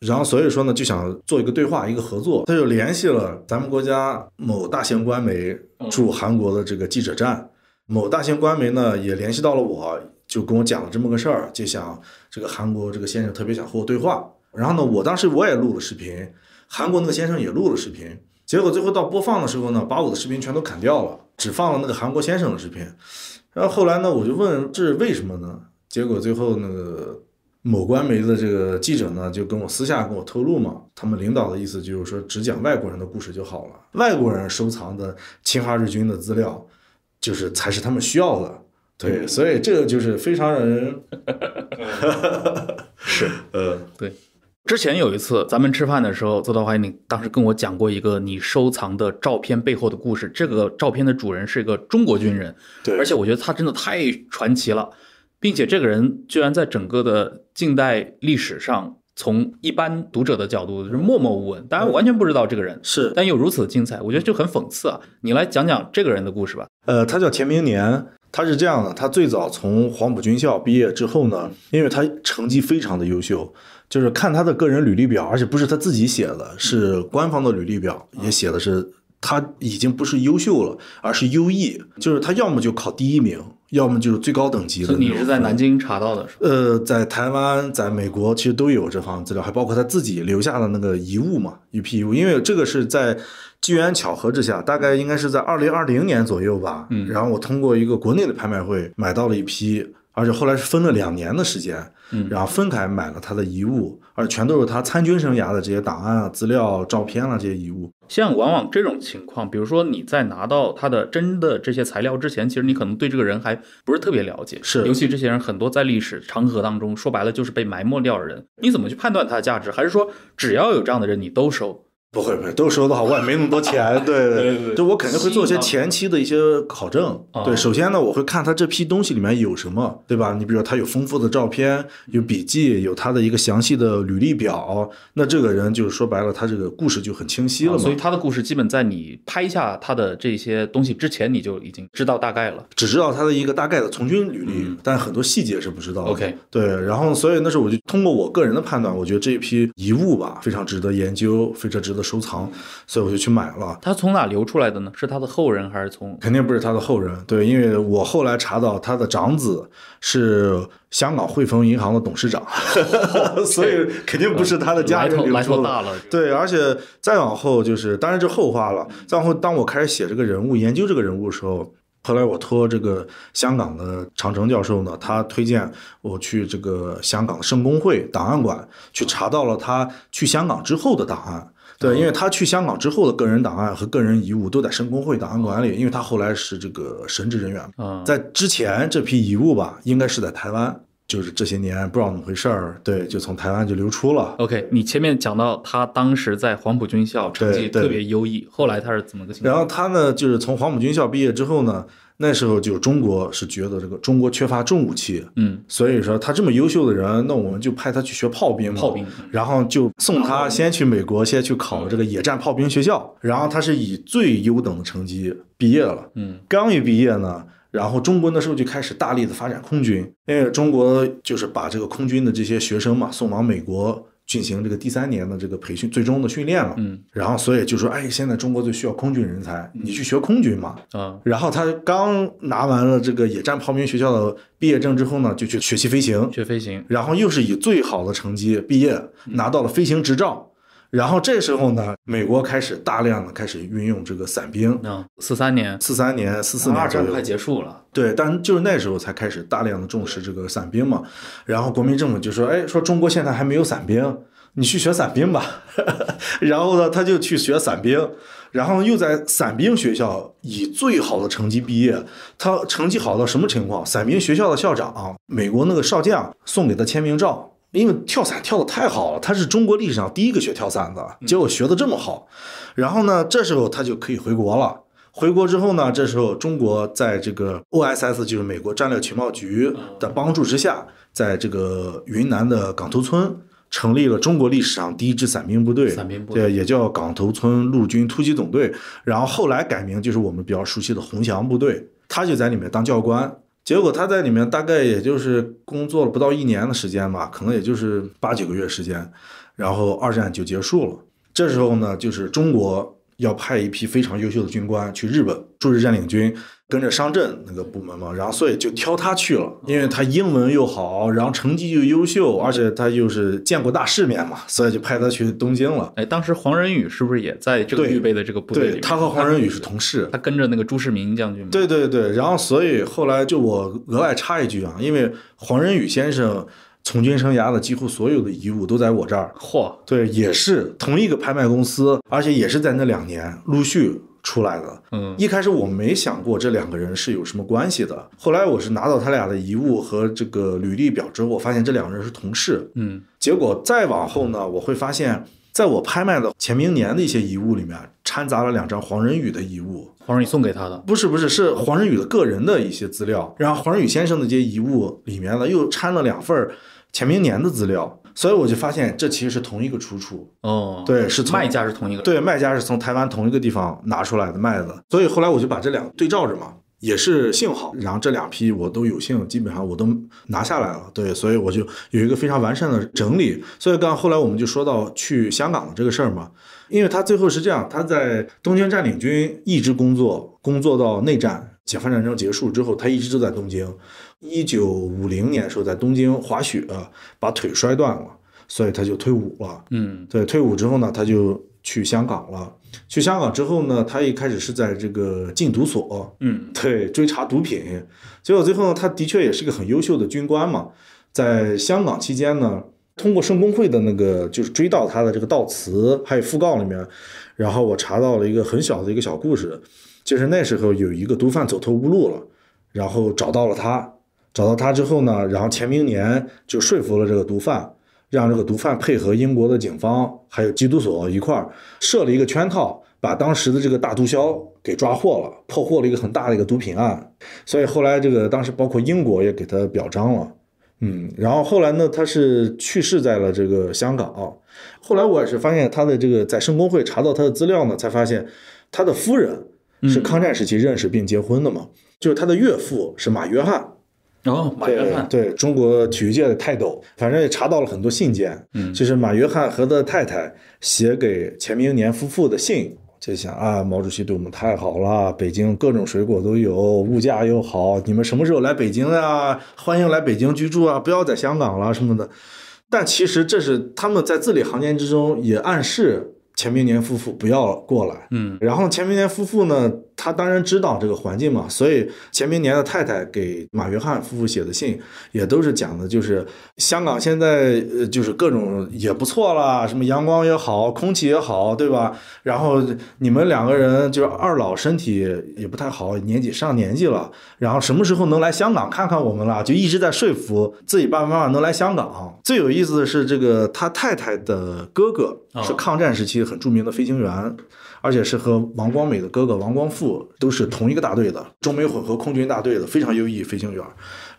然后所以说呢，就想做一个对话，一个合作，他就联系了咱们国家某大型官媒驻韩国的这个记者站，某大型官媒呢也联系到了我，就跟我讲了这么个事儿，就想这个韩国这个先生特别想和我对话，然后呢，我当时我也录了视频。韩国那个先生也录了视频，结果最后到播放的时候呢，把我的视频全都砍掉了，只放了那个韩国先生的视频。然后后来呢，我就问这是为什么呢？结果最后那个某官媒的这个记者呢，就跟我私下跟我透露嘛，他们领导的意思就是说，只讲外国人的故事就好了，外国人收藏的侵华日军的资料，就是才是他们需要的。对，所以这个就是非常让人，是，呃，对。之前有一次咱们吃饭的时候，邹德怀，你当时跟我讲过一个你收藏的照片背后的故事。这个照片的主人是一个中国军人，对，而且我觉得他真的太传奇了，并且这个人居然在整个的近代历史上，从一般读者的角度是默默无闻，大家完全不知道这个人是，但又如此精彩，我觉得就很讽刺啊！你来讲讲这个人的故事吧。呃，他叫田明年，他是这样的：他最早从黄埔军校毕业之后呢，因为他成绩非常的优秀。就是看他的个人履历表，而且不是他自己写的，是官方的履历表，也写的是他已经不是优秀了，而是优异。就是他要么就考第一名，要么就是最高等级的。你是在南京查到的？呃，在台湾、在美国其实都有这方资料，还包括他自己留下的那个遗物嘛，一批遗物。因为这个是在机缘巧合之下，大概应该是在二零二零年左右吧。嗯，然后我通过一个国内的拍卖会买到了一批。而且后来是分了两年的时间，嗯，然后分开买了他的遗物，而且全都是他参军生涯的这些档案啊、资料、照片啊这些遗物。像往往这种情况，比如说你在拿到他的真的这些材料之前，其实你可能对这个人还不是特别了解，是。尤其这些人很多在历史长河当中，说白了就是被埋没掉的人，你怎么去判断他的价值？还是说只要有这样的人你都收？不会不会，都说的好，我也没那么多钱。对对对，就我肯定会做一些前期的一些考证。对，首先呢，我会看他这批东西里面有什么，对吧？你比如说他有丰富的照片，有笔记，有他的一个详细的履历表，那这个人就是说白了，他这个故事就很清晰了嘛。所以他的故事基本在你拍下他的这些东西之前，你就已经知道大概了，只知道他的一个大概的从军履历，但很多细节是不知道。OK，对，然后所以那时候我就通过我个人的判断，我觉得这一批遗物吧，非常值得研究，非常值得。收藏，所以我就去买了。他从哪流出来的呢？是他的后人，还是从？肯定不是他的后人。对，因为我后来查到他的长子是香港汇丰银行的董事长，所以肯定不是他的家人流出来的。对，而且再往后就是，当然这后话了。再往后，当我开始写这个人物、研究这个人物的时候，后来我托这个香港的长城教授呢，他推荐我去这个香港圣公会档案馆去查到了他去香港之后的档案。对，因为他去香港之后的个人档案和个人遗物都在深工会档案馆里，因为他后来是这个神职人员。嗯，在之前这批遗物吧，应该是在台湾，就是这些年不知道怎么回事儿，对，就从台湾就流出了。OK，你前面讲到他当时在黄埔军校成绩特别优异，后来他是怎么个？情况？然后他呢，就是从黄埔军校毕业之后呢？那时候就中国是觉得这个中国缺乏重武器，嗯，所以说他这么优秀的人，那我们就派他去学炮兵，炮兵，然后就送他先去美国，先去考这个野战炮兵学校，然后他是以最优等的成绩毕业了，嗯，刚一毕业呢，然后中国那时候就开始大力的发展空军，因为中国就是把这个空军的这些学生嘛送往美国。进行这个第三年的这个培训，最终的训练了。嗯，然后所以就说，哎，现在中国最需要空军人才，你去学空军嘛。啊，然后他刚拿完了这个野战炮兵学校的毕业证之后呢，就去学习飞行，学飞行，然后又是以最好的成绩毕业，拿到了飞行执照。然后这时候呢，美国开始大量的开始运用这个伞兵。嗯，四三年，四三年，四四。二战快结束了。对，但就是那时候才开始大量的重视这个伞兵嘛。然后国民政府就说：“哎，说中国现在还没有伞兵，你去学伞兵吧。”然后呢，他就去学伞兵，然后又在伞兵学校以最好的成绩毕业。他成绩好到什么情况？伞兵学校的校长，美国那个少将送给他签名照。因为跳伞跳得太好了，他是中国历史上第一个学跳伞的，结果学的这么好，然后呢，这时候他就可以回国了。回国之后呢，这时候中国在这个 OSS 就是美国战略情报局的帮助之下，在这个云南的港头村成立了中国历史上第一支伞兵部队，对，也叫港头村陆军突击总队，然后后来改名就是我们比较熟悉的红翔部队，他就在里面当教官。结果他在里面大概也就是工作了不到一年的时间吧，可能也就是八九个月时间，然后二战就结束了。这时候呢，就是中国要派一批非常优秀的军官去日本驻日占领军。跟着商镇那个部门嘛，然后所以就挑他去了，因为他英文又好，然后成绩又优秀，而且他又是见过大世面嘛，所以就派他去东京了。哎，当时黄仁宇是不是也在这个预备的这个部队？对他和黄仁宇是同事，他跟着那个朱世明将军。对对对，然后所以后来就我额外插一句啊，因为黄仁宇先生从军生涯的几乎所有的遗物都在我这儿。嚯，对，也是同一个拍卖公司，而且也是在那两年陆续。出来的，嗯，一开始我没想过这两个人是有什么关系的。后来我是拿到他俩的遗物和这个履历表之后，我发现这两个人是同事，嗯。结果再往后呢，我会发现在我拍卖的钱明年的一些遗物里面，掺杂了两张黄仁宇的遗物，黄仁宇送给他的，不是不是是黄仁宇的个人的一些资料。然后黄仁宇先生的这些遗物里面呢，又掺了两份钱明年的资料。所以我就发现，这其实是同一个出处哦。对，是卖家是同一个。对，卖家是从台湾同一个地方拿出来的麦子。所以后来我就把这两对照着嘛，也是幸好，然后这两批我都有幸基本上我都拿下来了。对，所以我就有一个非常完善的整理。所以刚后来我们就说到去香港的这个事儿嘛，因为他最后是这样，他在东京占领军一直工作，工作到内战、解放战争结束之后，他一直都在东京。一九五零年时候，在东京滑雪，把腿摔断了，所以他就退伍了。嗯，对，退伍之后呢，他就去香港了。去香港之后呢，他一开始是在这个禁毒所。嗯，对，追查毒品。结果最后呢，他的确也是个很优秀的军官嘛。在香港期间呢，通过圣公会的那个就是追悼他的这个悼词还有讣告里面，然后我查到了一个很小的一个小故事，就是那时候有一个毒贩走投无路了，然后找到了他。找到他之后呢，然后钱明年就说服了这个毒贩，让这个毒贩配合英国的警方还有缉毒所一块儿设了一个圈套，把当时的这个大毒枭给抓获了，破获了一个很大的一个毒品案。所以后来这个当时包括英国也给他表彰了，嗯，然后后来呢，他是去世在了这个香港。后来我也是发现他的这个在圣公会查到他的资料呢，才发现他的夫人是抗战时期认识并结婚的嘛，就是他的岳父是马约翰。然后马约翰对中国体育界的泰斗，反正也查到了很多信件，嗯，就是马约翰和他太太写给钱明年夫妇的信，就想啊，毛主席对我们太好了，北京各种水果都有，物价又好，你们什么时候来北京呀？欢迎来北京居住啊，不要在香港了什么的。但其实这是他们在字里行间之中也暗示钱明年夫妇不要过来，嗯，然后钱明年夫妇呢？他当然知道这个环境嘛，所以钱明年的太太给马约翰夫妇写的信，也都是讲的，就是香港现在呃就是各种也不错啦，什么阳光也好，空气也好，对吧？然后你们两个人就是二老身体也不太好，年纪上年纪了，然后什么时候能来香港看看我们啦？就一直在说服自己爸爸妈妈能来香港。最有意思的是，这个他太太的哥哥是抗战时期很著名的飞行员。而且是和王光美的哥哥王光富都是同一个大队的中美混合空军大队的非常优异飞行员。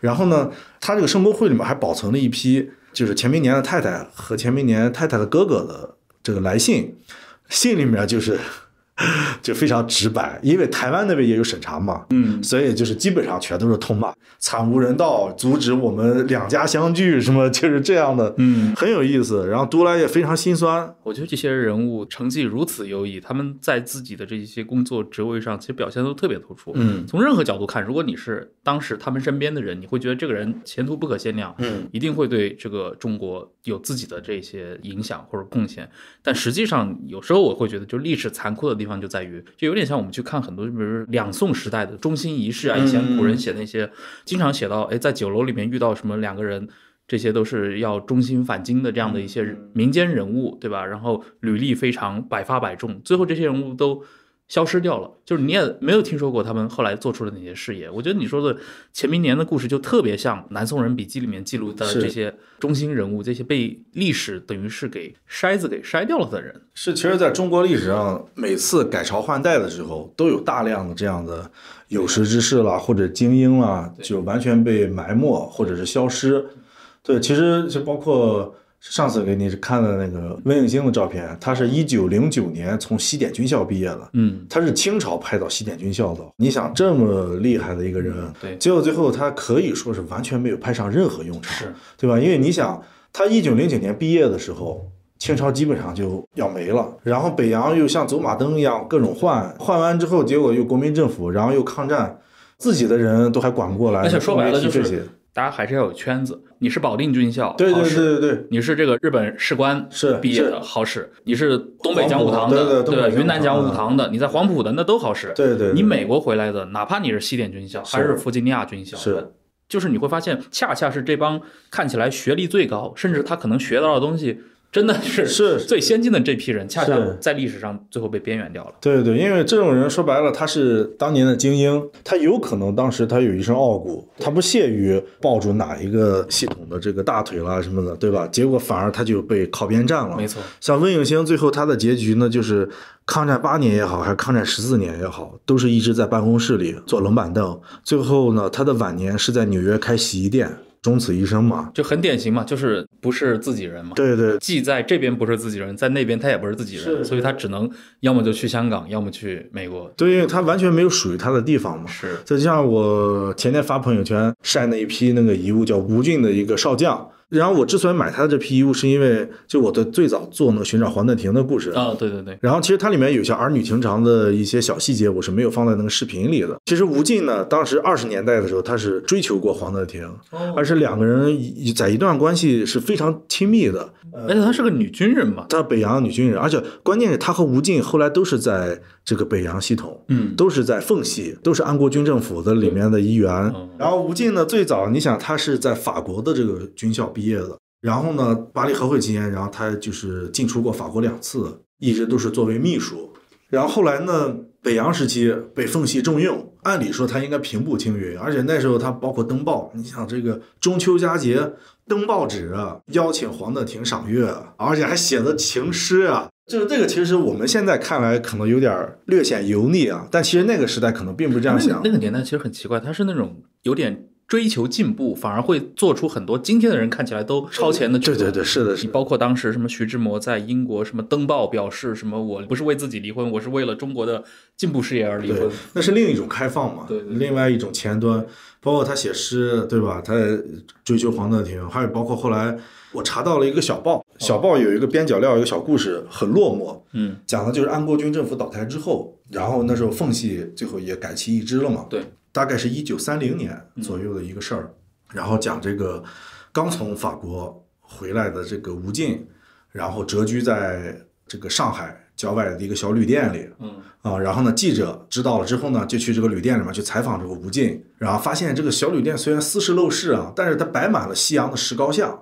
然后呢，他这个圣公会里面还保存了一批，就是钱明年的太太和钱明年太太的哥哥的这个来信，信里面就是。就非常直白，因为台湾那边也有审查嘛，嗯，所以就是基本上全都是痛骂，惨无人道，阻止我们两家相聚，什么就是这样的，嗯，很有意思。然后读来也非常心酸。我觉得这些人物成绩如此优异，他们在自己的这些工作职位上，其实表现都特别突出，嗯，从任何角度看，如果你是当时他们身边的人，你会觉得这个人前途不可限量，嗯，一定会对这个中国有自己的这些影响或者贡献。但实际上，有时候我会觉得，就历史残酷的地。就在于，就有点像我们去看很多，比如两宋时代的中心仪式啊，以前古人写那些，经常写到，哎，在酒楼里面遇到什么两个人，这些都是要忠心返京的这样的一些民间人物，对吧？然后履历非常百发百中，最后这些人物都。消失掉了，就是你也没有听说过他们后来做出的那些事业。我觉得你说的钱明年的故事就特别像《南宋人笔记》里面记录的这些中心人物，这些被历史等于是给筛子给筛掉了的人。是，其实在中国历史上，每次改朝换代的时候，都有大量的这样的有识之士啦，或者精英啦，就完全被埋没或者是消失。对，其实就包括。上次给你看的那个温永星的照片，他是一九零九年从西点军校毕业的，嗯，他是清朝派到西点军校的。你想这么厉害的一个人，对，结果最后他可以说是完全没有派上任何用场，是，对吧？因为你想，他一九零九年毕业的时候，清朝基本上就要没了，然后北洋又像走马灯一样各种换，换完之后，结果又国民政府，然后又抗战，自己的人都还管不过来，而且说白了就是。大家还是要有圈子。你是保定军校，对对对对对，你是这个日本士官是毕业的，好使。你是东北讲武堂的，对吧？云南讲武堂的，你在黄埔的那都好使。对对，你美国回来的，哪怕你是西点军校，还是弗吉尼亚军校，是，就是你会发现，恰恰是这帮看起来学历最高，甚至他可能学到的东西。真的是是最先进的这批人，恰恰在历史上最后被边缘掉了。对对因为这种人说白了，他是当年的精英，他有可能当时他有一身傲骨，他不屑于抱住哪一个系统的这个大腿啦什么的，对吧？结果反而他就被靠边站了。没错，像温影星最后他的结局呢，就是抗战八年也好，还是抗战十四年也好，都是一直在办公室里坐冷板凳。最后呢，他的晚年是在纽约开洗衣店。终此一生嘛，就很典型嘛，就是不是自己人嘛。对对，既在这边不是自己人，在那边他也不是自己人，所以他只能要么就去香港，要么去美国。对，因为他完全没有属于他的地方嘛。是，就像我前天发朋友圈晒那一批那个遗物，叫吴俊的一个少将。然后我之所以买他的这批衣物，是因为就我的最早做那个寻找黄德廷的故事啊，对对对。然后其实它里面有些儿女情长的一些小细节，我是没有放在那个视频里的。其实吴静呢，当时二十年代的时候，他是追求过黄婷，廷，而且两个人在一段关系是非常亲密的。而且他是个女军人嘛，他北洋女军人，而且关键是她和吴静后来都是在。这个北洋系统，嗯，都是在奉系，都是安国军政府的里面的一员。然后吴进呢，最早你想他是在法国的这个军校毕业的，然后呢巴黎和会期间，然后他就是进出过法国两次，一直都是作为秘书。然后后来呢，北洋时期被奉系重用，按理说他应该平步青云，而且那时候他包括登报，你想这个中秋佳节登报纸，邀请黄德亭赏月，而且还写的情诗啊。就是这个，其实我们现在看来可能有点略显油腻啊，但其实那个时代可能并不这样想。那个年代其实很奇怪，他是那种有点追求进步，反而会做出很多今天的人看起来都超前的举动。对对对，是的。你包括当时什么徐志摩在英国什么登报表示什么，我不是为自己离婚，我是为了中国的进步事业而离婚。那是另一种开放嘛？对对对，另外一种前端。包括他写诗，对吧？他追求黄德婷，还有包括后来。我查到了一个小报，小报有一个边角料，一个小故事，很落寞。嗯，讲的就是安国军政府倒台之后，然后那时候缝隙最后也改旗易帜了嘛。对，大概是一九三零年左右的一个事儿。然后讲这个刚从法国回来的这个吴进，然后蛰居在这个上海郊外的一个小旅店里。嗯，啊，然后呢，记者知道了之后呢，就去这个旅店里面去采访这个吴进，然后发现这个小旅店虽然斯是陋室啊，但是它摆满了西洋的石膏像。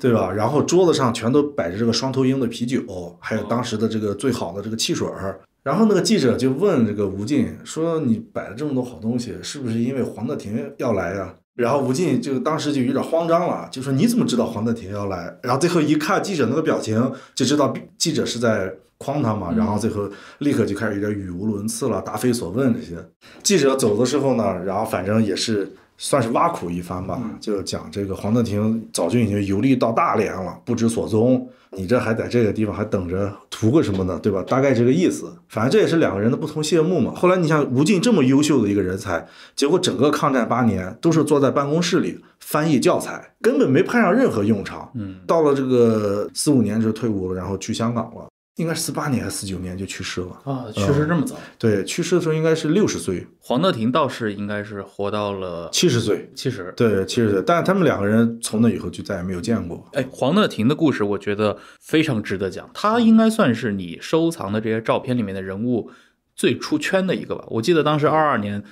对吧？然后桌子上全都摆着这个双头鹰的啤酒，还有当时的这个最好的这个汽水儿。然后那个记者就问这个吴进说：“你摆了这么多好东西，是不是因为黄德廷要来呀？”然后吴进就当时就有点慌张了，就说：“你怎么知道黄德廷要来？”然后最后一看记者那个表情，就知道记者是在诓他嘛。然后最后立刻就开始有点语无伦次了，答非所问这些。记者走的时候呢，然后反正也是。算是挖苦一番吧，就讲这个黄德廷早就已经游历到大连了，不知所踪。你这还在这个地方还等着图个什么呢，对吧？大概这个意思。反正这也是两个人的不同谢幕嘛。后来你像吴敬这么优秀的一个人才，结果整个抗战八年都是坐在办公室里翻译教材，根本没派上任何用场。嗯，到了这个四五年就退伍了，然后去香港了。应该是四八年还是四九年就去世了啊，去世这么早。对，去世的时候应该是六十岁。黄乐婷倒是应该是活到了七十岁，七十，对，七十岁。但是他们两个人从那以后就再也没有见过。哎，黄乐婷的故事我觉得非常值得讲，他应该算是你收藏的这些照片里面的人物最出圈的一个吧。我记得当时二二年。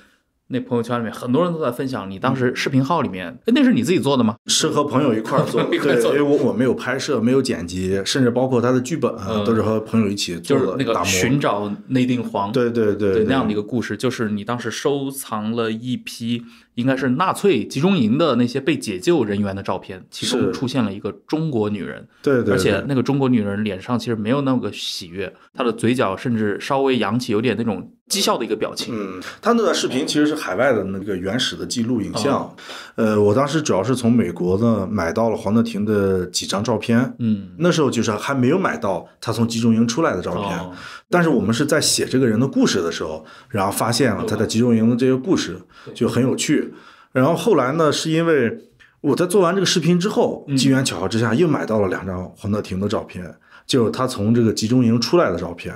那朋友圈里面很多人都在分享你当时视频号里面，那是你自己做的吗？是和朋友一块儿做，对，因为我我没有拍摄，没有剪辑，甚至包括他的剧本都是和朋友一起做的。就是那个寻找内定黄对对对对，那样的一个故事，就是你当时收藏了一批应该是纳粹集中营的那些被解救人员的照片，其中出现了一个中国女人，对对，而且那个中国女人脸上其实没有那么个喜悦，她的嘴角甚至稍微扬起，有点那种。讥笑的一个表情。嗯，他那段视频其实是海外的那个原始的记录影像。呃，我当时主要是从美国呢买到了黄德廷的几张照片。嗯，那时候就是还没有买到他从集中营出来的照片。但是我们是在写这个人的故事的时候，然后发现了他在集中营的这些故事就很有趣。然后后来呢，是因为我在做完这个视频之后，机缘巧合之下又买到了两张黄德廷的照片，就是他从这个集中营出来的照片。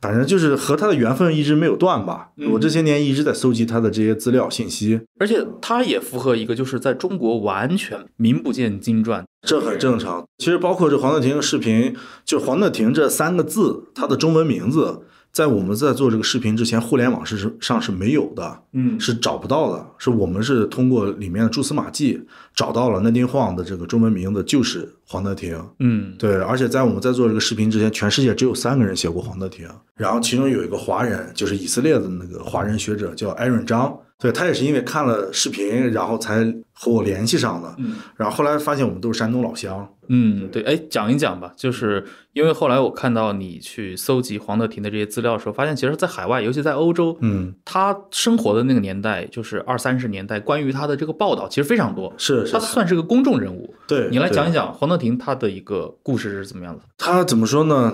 反正就是和他的缘分一直没有断吧。我这些年一直在搜集他的这些资料信息，而且他也符合一个，就是在中国完全名不见经传。这很正常。其实包括这黄乐婷的视频，就黄乐婷这三个字，他的中文名字，在我们在做这个视频之前，互联网是上是没有的，嗯，是找不到的，是我们是通过里面的蛛丝马迹。找到了那丁晃的这个中文名字就是黄德庭，嗯，对，而且在我们在做这个视频之前，全世界只有三个人写过黄德庭，然后其中有一个华人，就是以色列的那个华人学者叫艾润章，对他也是因为看了视频，然后才和我联系上的，然后后来发现我们都是山东老乡，嗯，对，哎，讲一讲吧，就是因为后来我看到你去搜集黄德庭的这些资料的时候，发现其实，在海外，尤其在欧洲，嗯，他生活的那个年代就是二三十年代，关于他的这个报道其实非常多，是。他算是个公众人物，对你来讲一讲黄德亭他的一个故事是怎么样的？他怎么说呢？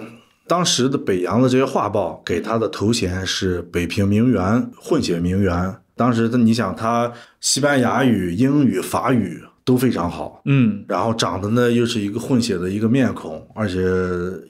当时的北洋的这些画报给他的头衔是“北平名媛”“混血名媛”。当时他，你想他西班牙语、英语、法语都非常好，嗯，然后长得呢又是一个混血的一个面孔，而且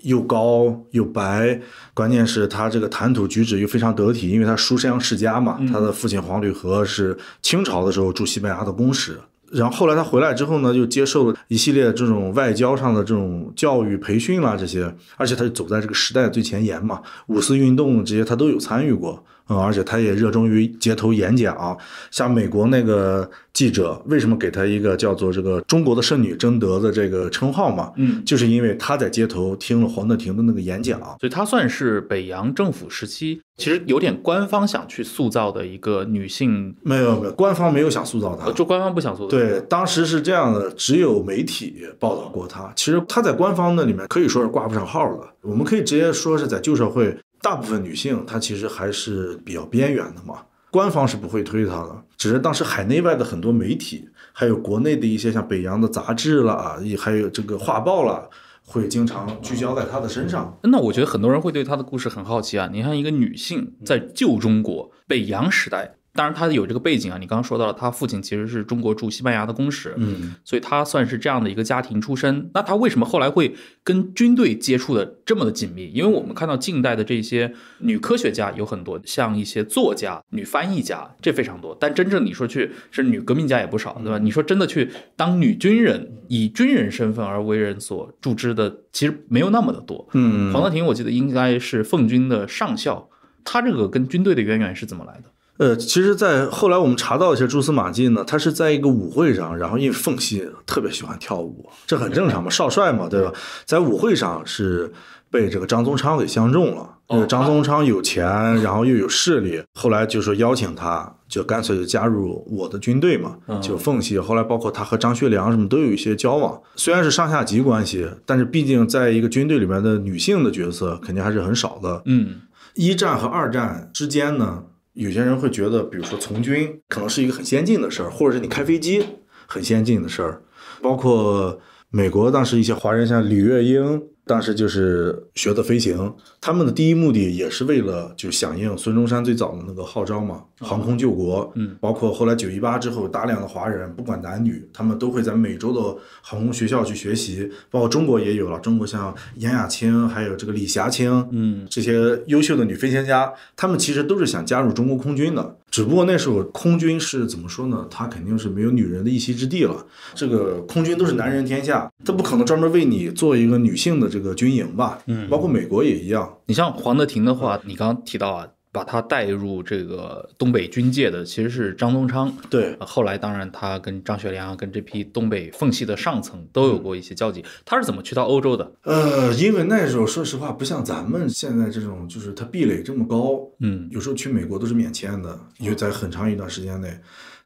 又高又白，关键是他这个谈吐举止又非常得体，因为他书香世家嘛，他的父亲黄履和是清朝的时候驻西班牙的公使。然后后来他回来之后呢，就接受了一系列这种外交上的这种教育培训啦这些，而且他就走在这个时代最前沿嘛，五四运动这些他都有参与过。嗯，而且他也热衷于街头演讲，像美国那个记者为什么给他一个叫做这个中国的圣女贞德的这个称号嘛？嗯，就是因为他在街头听了黄德廷的那个演讲，所以他算是北洋政府时期其实有点官方想去塑造的一个女性。没有没有，官方没有想塑造她，就官方不想塑造。对，当时是这样的，只有媒体报道过她。其实她在官方那里面可以说是挂不上号了，我们可以直接说是在旧社会。大部分女性她其实还是比较边缘的嘛，官方是不会推她的，只是当时海内外的很多媒体，还有国内的一些像北洋的杂志了，也还有这个画报了，会经常聚焦在她的身上。那我觉得很多人会对她的故事很好奇啊，你看一个女性在旧中国北洋时代。当然，他有这个背景啊！你刚刚说到了，他父亲其实是中国驻西班牙的公使，嗯，所以他算是这样的一个家庭出身。那他为什么后来会跟军队接触的这么的紧密？因为我们看到近代的这些女科学家有很多，像一些作家、女翻译家，这非常多。但真正你说去是女革命家也不少，对吧？你说真的去当女军人，以军人身份而为人所注知的，其实没有那么的多。嗯，黄德亭，我记得应该是奉军的上校，他这个跟军队的渊源是怎么来的？呃，其实，在后来我们查到一些蛛丝马迹呢，他是在一个舞会上，然后因为凤西特别喜欢跳舞，这很正常嘛，少帅嘛，对吧？在舞会上是被这个张宗昌给相中了，因张宗昌有钱，然后又有势力，后来就说邀请他，就干脆就加入我的军队嘛。就凤西，后来包括他和张学良什么，都有一些交往，虽然是上下级关系，但是毕竟在一个军队里面的女性的角色，肯定还是很少的。嗯，一战和二战之间呢？有些人会觉得，比如说从军可能是一个很先进的事儿，或者是你开飞机很先进的事儿，包括美国当时一些华人，像李月英。当时就是学的飞行，他们的第一目的也是为了就响应孙中山最早的那个号召嘛，航空救国。嗯，包括后来九一八之后，大量的华人不管男女，他们都会在美洲的航空学校去学习，包括中国也有了。中国像严亚青，还有这个李霞青，嗯，这些优秀的女飞行家，他们其实都是想加入中国空军的。只不过那时候空军是怎么说呢？他肯定是没有女人的一席之地了。这个空军都是男人天下，他不可能专门为你做一个女性的这个军营吧？嗯，包括美国也一样。你像黄德庭的话，你刚刚提到啊。把他带入这个东北军界的其实是张宗昌，对。后来当然他跟张学良跟这批东北缝隙的上层都有过一些交集。他是怎么去到欧洲的？呃，因为那时候说实话不像咱们现在这种，就是他壁垒这么高，嗯，有时候去美国都是免签的。因为在很长一段时间内，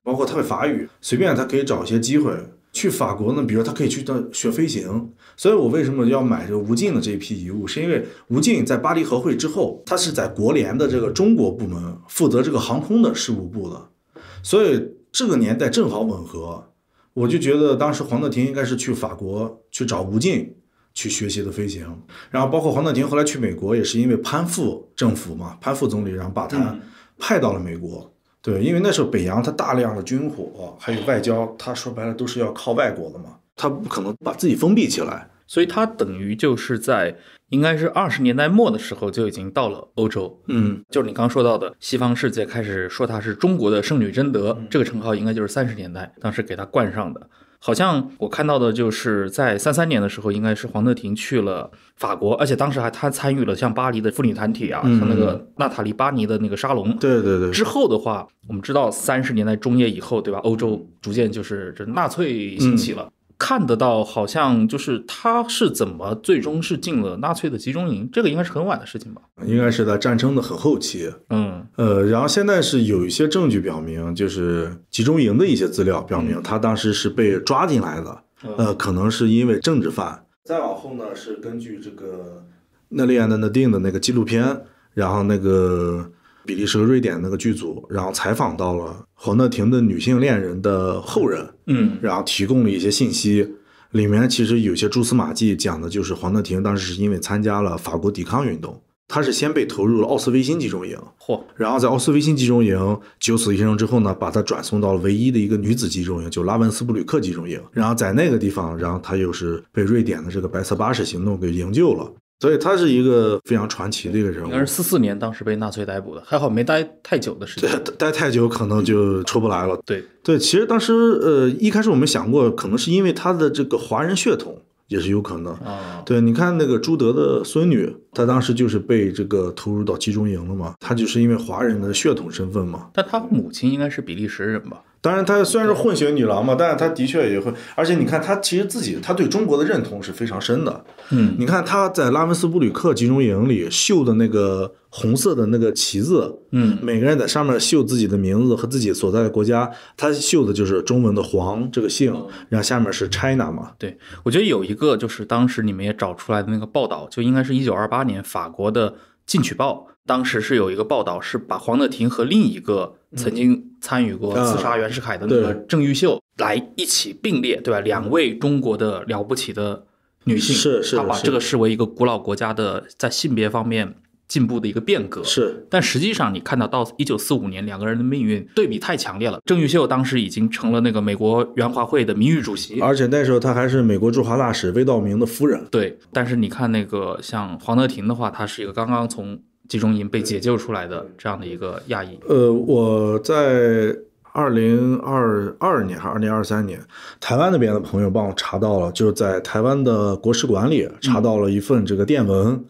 包括他会法语，随便他可以找一些机会去法国呢。比如他可以去到学飞行。所以我为什么要买这吴敬的这一批遗物？是因为吴敬在巴黎和会之后，他是在国联的这个中国部门负责这个航空的事务部的，所以这个年代正好吻合。我就觉得当时黄德廷应该是去法国去找吴敬去学习的飞行，然后包括黄德廷后来去美国也是因为攀附政府嘛，攀附总理然后把他派到了美国。对，因为那时候北洋他大量的军火还有外交，他说白了都是要靠外国的嘛。他不可能把自己封闭起来，所以他等于就是在应该是二十年代末的时候就已经到了欧洲。嗯，就是你刚说到的西方世界开始说他是中国的圣女贞德，这个称号应该就是三十年代当时给他冠上的。好像我看到的就是在三三年的时候，应该是黄德婷去了法国，而且当时还她参与了像巴黎的妇女团体啊，像那个娜塔莉·巴尼的那个沙龙。对对对。之后的话，我们知道三十年代中叶以后，对吧？欧洲逐渐就是这纳粹兴起了。看得到，好像就是他是怎么最终是进了纳粹的集中营，这个应该是很晚的事情吧？应该是在战争的很后期。嗯，呃，然后现在是有一些证据表明，就是集中营的一些资料表明，他当时是被抓进来的。呃，可能是因为政治犯。再往后呢，是根据这个那利安的那定的那个纪录片，然后那个。比利时和瑞典那个剧组，然后采访到了黄德婷的女性恋人的后人，嗯，然后提供了一些信息，里面其实有些蛛丝马迹，讲的就是黄德婷当时是因为参加了法国抵抗运动，她是先被投入了奥斯维辛集中营，嚯，然后在奥斯维辛集中营九死一生之后呢，把她转送到了唯一的一个女子集中营，就拉文斯布吕克集中营，然后在那个地方，然后她又是被瑞典的这个白色巴士行动给营救了。所以他是一个非常传奇的一个人物。应该是四四年，当时被纳粹逮捕的，还好没待太久的时间。待待太久可能就出不来了。对对，其实当时呃一开始我们想过，可能是因为他的这个华人血统也是有可能。对，你看那个朱德的孙女，她当时就是被这个投入到集中营了嘛，她就是因为华人的血统身份嘛。但她母亲应该是比利时人吧？当然，她虽然是混血女郎嘛，但是她的确也会。而且你看，她其实自己她对中国的认同是非常深的。嗯，你看她在拉文斯布吕克集中营里绣的那个红色的那个旗子，嗯，每个人在上面绣自己的名字和自己所在的国家，她绣的就是中文的“黄”这个姓，然后下面是 China 嘛。对，我觉得有一个就是当时你们也找出来的那个报道，就应该是一九二八年法国的《进取报》当时是有一个报道是把黄德婷和另一个。曾经参与过刺杀袁世凯的那个郑玉秀来一起并列，对吧？两位中国的了不起的女性，是是，她把这个视为一个古老国家的在性别方面进步的一个变革。是，但实际上你看到到一九四五年，两个人的命运对比太强烈了。郑玉秀当时已经成了那个美国援华会的名誉主席，而且那时候她还是美国驻华大使魏道明的夫人。对，但是你看那个像黄德婷的话，她是一个刚刚从。集中营被解救出来的这样的一个亚裔，呃，我在二零二二年还是二零二三年，台湾那边的朋友帮我查到了，就是在台湾的国史馆里查到了一份这个电文，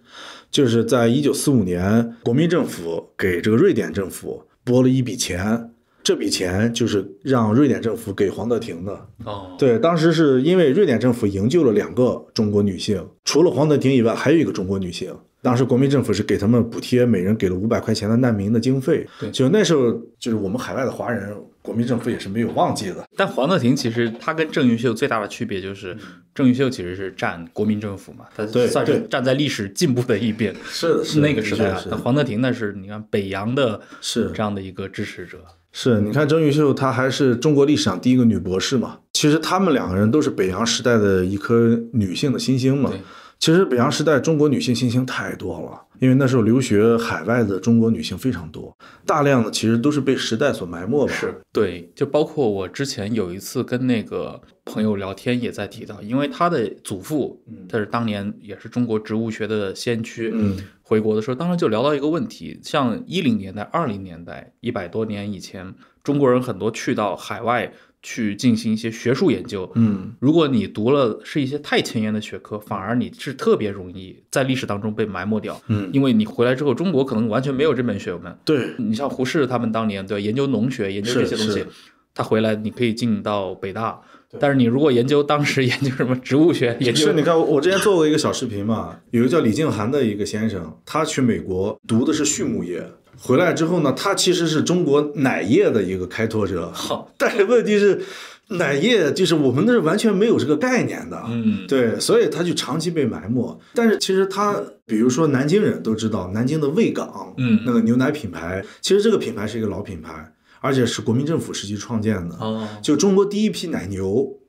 就是在一九四五年，国民政府给这个瑞典政府拨了一笔钱，这笔钱就是让瑞典政府给黄德廷的。哦，对，当时是因为瑞典政府营救了两个中国女性，除了黄德廷以外，还有一个中国女性。当时国民政府是给他们补贴，每人给了五百块钱的难民的经费。对，就那时候，就是我们海外的华人，国民政府也是没有忘记的。但黄德婷其实他跟郑云秀最大的区别就是，郑云秀其实是站国民政府嘛，他算是站在历史进步的一边。是的，是那个时代。那黄德婷那是你看北洋的，是这样的一个支持者。是，你看郑云秀她还是中国历史上第一个女博士嘛？其实他们两个人都是北洋时代的一颗女性的新星嘛。对。其实北洋时代中国女性新星太多了，因为那时候留学海外的中国女性非常多，大量的其实都是被时代所埋没嘛。是对，就包括我之前有一次跟那个朋友聊天，也在提到，因为他的祖父他是当年也是中国植物学的先驱，嗯，回国的时候，当时就聊到一个问题，像一零年代、二零年代一百多年以前，中国人很多去到海外。去进行一些学术研究，嗯，如果你读了是一些太前沿的学科，反而你是特别容易在历史当中被埋没掉，嗯，因为你回来之后，中国可能完全没有这门学问。对，你像胡适他们当年对研究农学、研究这些东西，他回来你可以进到北大。但是你如果研究当时研究什么植物学，也 是你看我之前做过一个小视频嘛，有个叫李静涵的一个先生，他去美国读的是畜牧业。回来之后呢，他其实是中国奶业的一个开拓者。好，但是问题是，奶业就是我们那是完全没有这个概念的。嗯，对，所以他就长期被埋没。但是其实他，比如说南京人都知道南京的卫岗，嗯，那个牛奶品牌，其实这个品牌是一个老品牌，而且是国民政府时期创建的。哦，就中国第一批奶牛。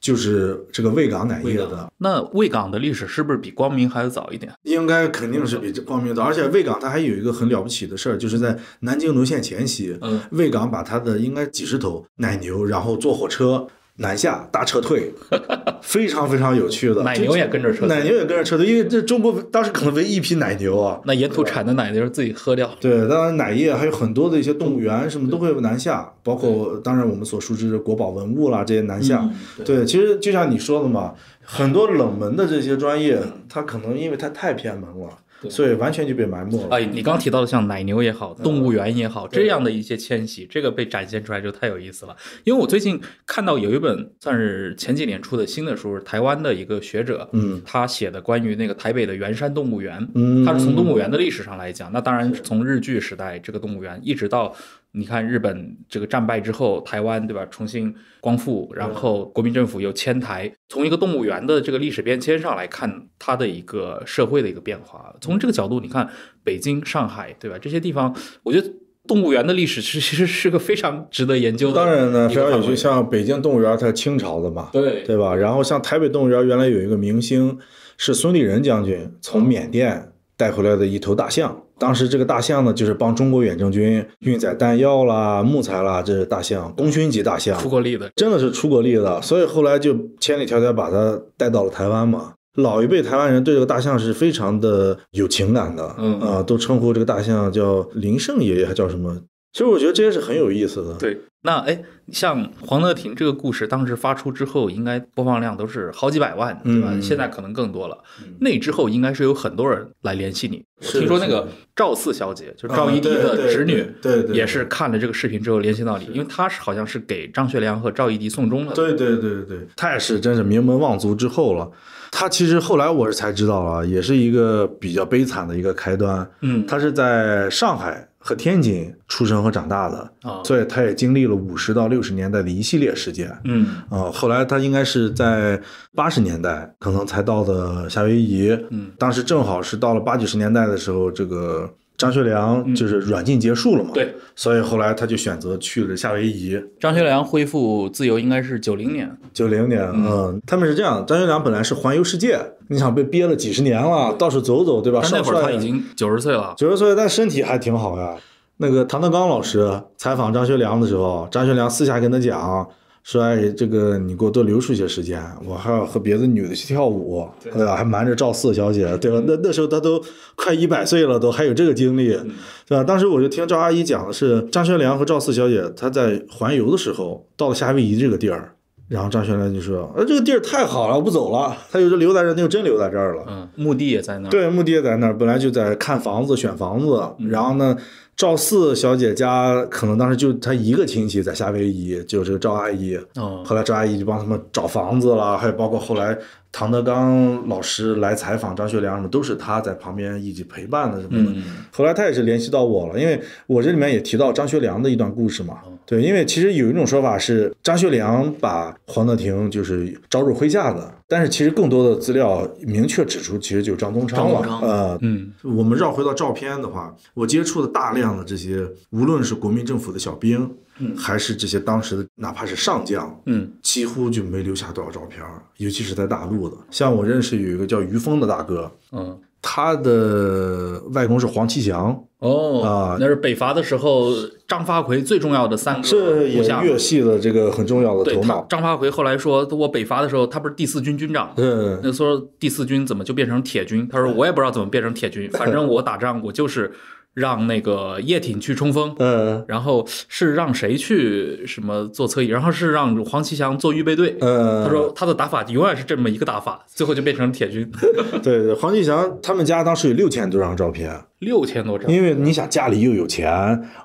就是这个卫岗奶业的，那卫岗的历史是不是比光明还要早一点？应该肯定是比光明早，而且卫岗它还有一个很了不起的事儿，就是在南京沦陷前夕，嗯，岗把它的应该几十头奶牛，然后坐火车。南下大撤退，非常非常有趣的，奶牛也跟着撤，退，奶牛也跟着撤退，因为这中国当时可能唯一批奶牛啊，那沿途产的奶牛自己喝掉。对，当然奶业还有很多的一些动物园什么都会南下，包括当然我们所熟知的国宝文物啦这些南下。对，其实就像你说的嘛，很多冷门的这些专业，它可能因为它太偏门了。所以完全就被埋没了。哎，你刚提到的像奶牛也好，动物园也好，这样的一些迁徙，这个被展现出来就太有意思了。因为我最近看到有一本算是前几年出的新的书，台湾的一个学者，嗯，他写的关于那个台北的圆山动物园，嗯，他是从动物园的历史上来讲，那当然从日据时代这个动物园一直到。你看日本这个战败之后，台湾对吧，重新光复，然后国民政府又迁台。从一个动物园的这个历史变迁上来看，它的一个社会的一个变化。从这个角度，你看北京、上海对吧，这些地方，我觉得动物园的历史其实是个非常值得研究的。当然呢，非常有趣，像北京动物园，它清朝的嘛，对对吧？然后像台北动物园，原来有一个明星是孙立人将军从缅甸带回来的一头大象。当时这个大象呢，就是帮中国远征军运载弹药啦、木材啦，这是大象，功勋级大象，出过力的，真的是出过力的，所以后来就千里迢迢把它带到了台湾嘛。老一辈台湾人对这个大象是非常的有情感的，嗯啊，都称呼这个大象叫林胜爷爷，还叫什么？其实我觉得这些是很有意思的。对，那哎，像黄德婷这个故事，当时发出之后，应该播放量都是好几百万，对吧？现在可能更多了。那之后应该是有很多人来联系你。听说那个赵四小姐，就赵一荻的侄女，对，也是看了这个视频之后联系到你，因为她是好像是给张学良和赵一荻送终了。对，对，对，对，对，她也是真是名门望族之后了。她其实后来我是才知道啊，也是一个比较悲惨的一个开端。嗯，她是在上海。和天津出生和长大的所以他也经历了五十到六十年代的一系列事件。嗯，啊，后来他应该是在八十年代，可能才到的夏威夷。嗯，当时正好是到了八九十年代的时候，这个。张学良就是软禁结束了嘛，对，所以后来他就选择去了夏威夷。张学良恢复自由应该是九零年，九零年，嗯，他们是这样张学良本来是环游世界，你想被憋了几十年了，到处走走，对吧？那会儿他已经九十岁了，九十岁，但身体还挺好呀。那个唐德刚老师采访张学良的时候，张学良私下跟他讲。说：“这个你给我多留出一些时间，我还要和别的女的去跳舞。对吧？还瞒着赵四小姐，对吧？那那时候她都快一百岁了，都还有这个经历，是吧？当时我就听赵阿姨讲的是张学良和赵四小姐，她在环游的时候到了夏威夷这个地儿，然后张学良就说：‘呃，这个地儿太好了，我不走了。’他就是留在这，那就真留在这儿了。嗯，墓地也在那儿。对，墓地也在那儿，本来就在看房子、选房子，然后呢。”赵四小姐家可能当时就她一个亲戚在夏威夷，就这个赵阿姨。嗯，后来赵阿姨就帮他们找房子了，还有包括后来唐德刚老师来采访张学良什么，都是她在旁边一起陪伴的什么的。后来她也是联系到我了，因为我这里面也提到张学良的一段故事嘛。对，因为其实有一种说法是张学良把黄德亭就是招入麾下的，但是其实更多的资料明确指出，其实就是张宗昌。张昌，呃，嗯。我们绕回到照片的话，我接触的大量的这些，无论是国民政府的小兵，嗯，还是这些当时的哪怕是上将，嗯，几乎就没留下多少照片，尤其是在大陆的。像我认识有一个叫于峰的大哥，嗯。他的外公是黄七祥哦，啊，那是北伐的时候，张发奎最重要的三个是侠。乐系的这个很重要的头脑。张发奎后来说，我北伐的时候，他不是第四军军长，嗯，那说第四军怎么就变成铁军？他说我也不知道怎么变成铁军，反正我打仗我就是。让那个叶挺去冲锋，嗯，然后是让谁去什么做侧翼，然后是让黄奇祥做预备队，嗯，他说他的打法永远是这么一个打法，最后就变成了铁军。对，对，黄奇祥他们家当时有六千多张照片，六千多张，因为你想家里又有钱，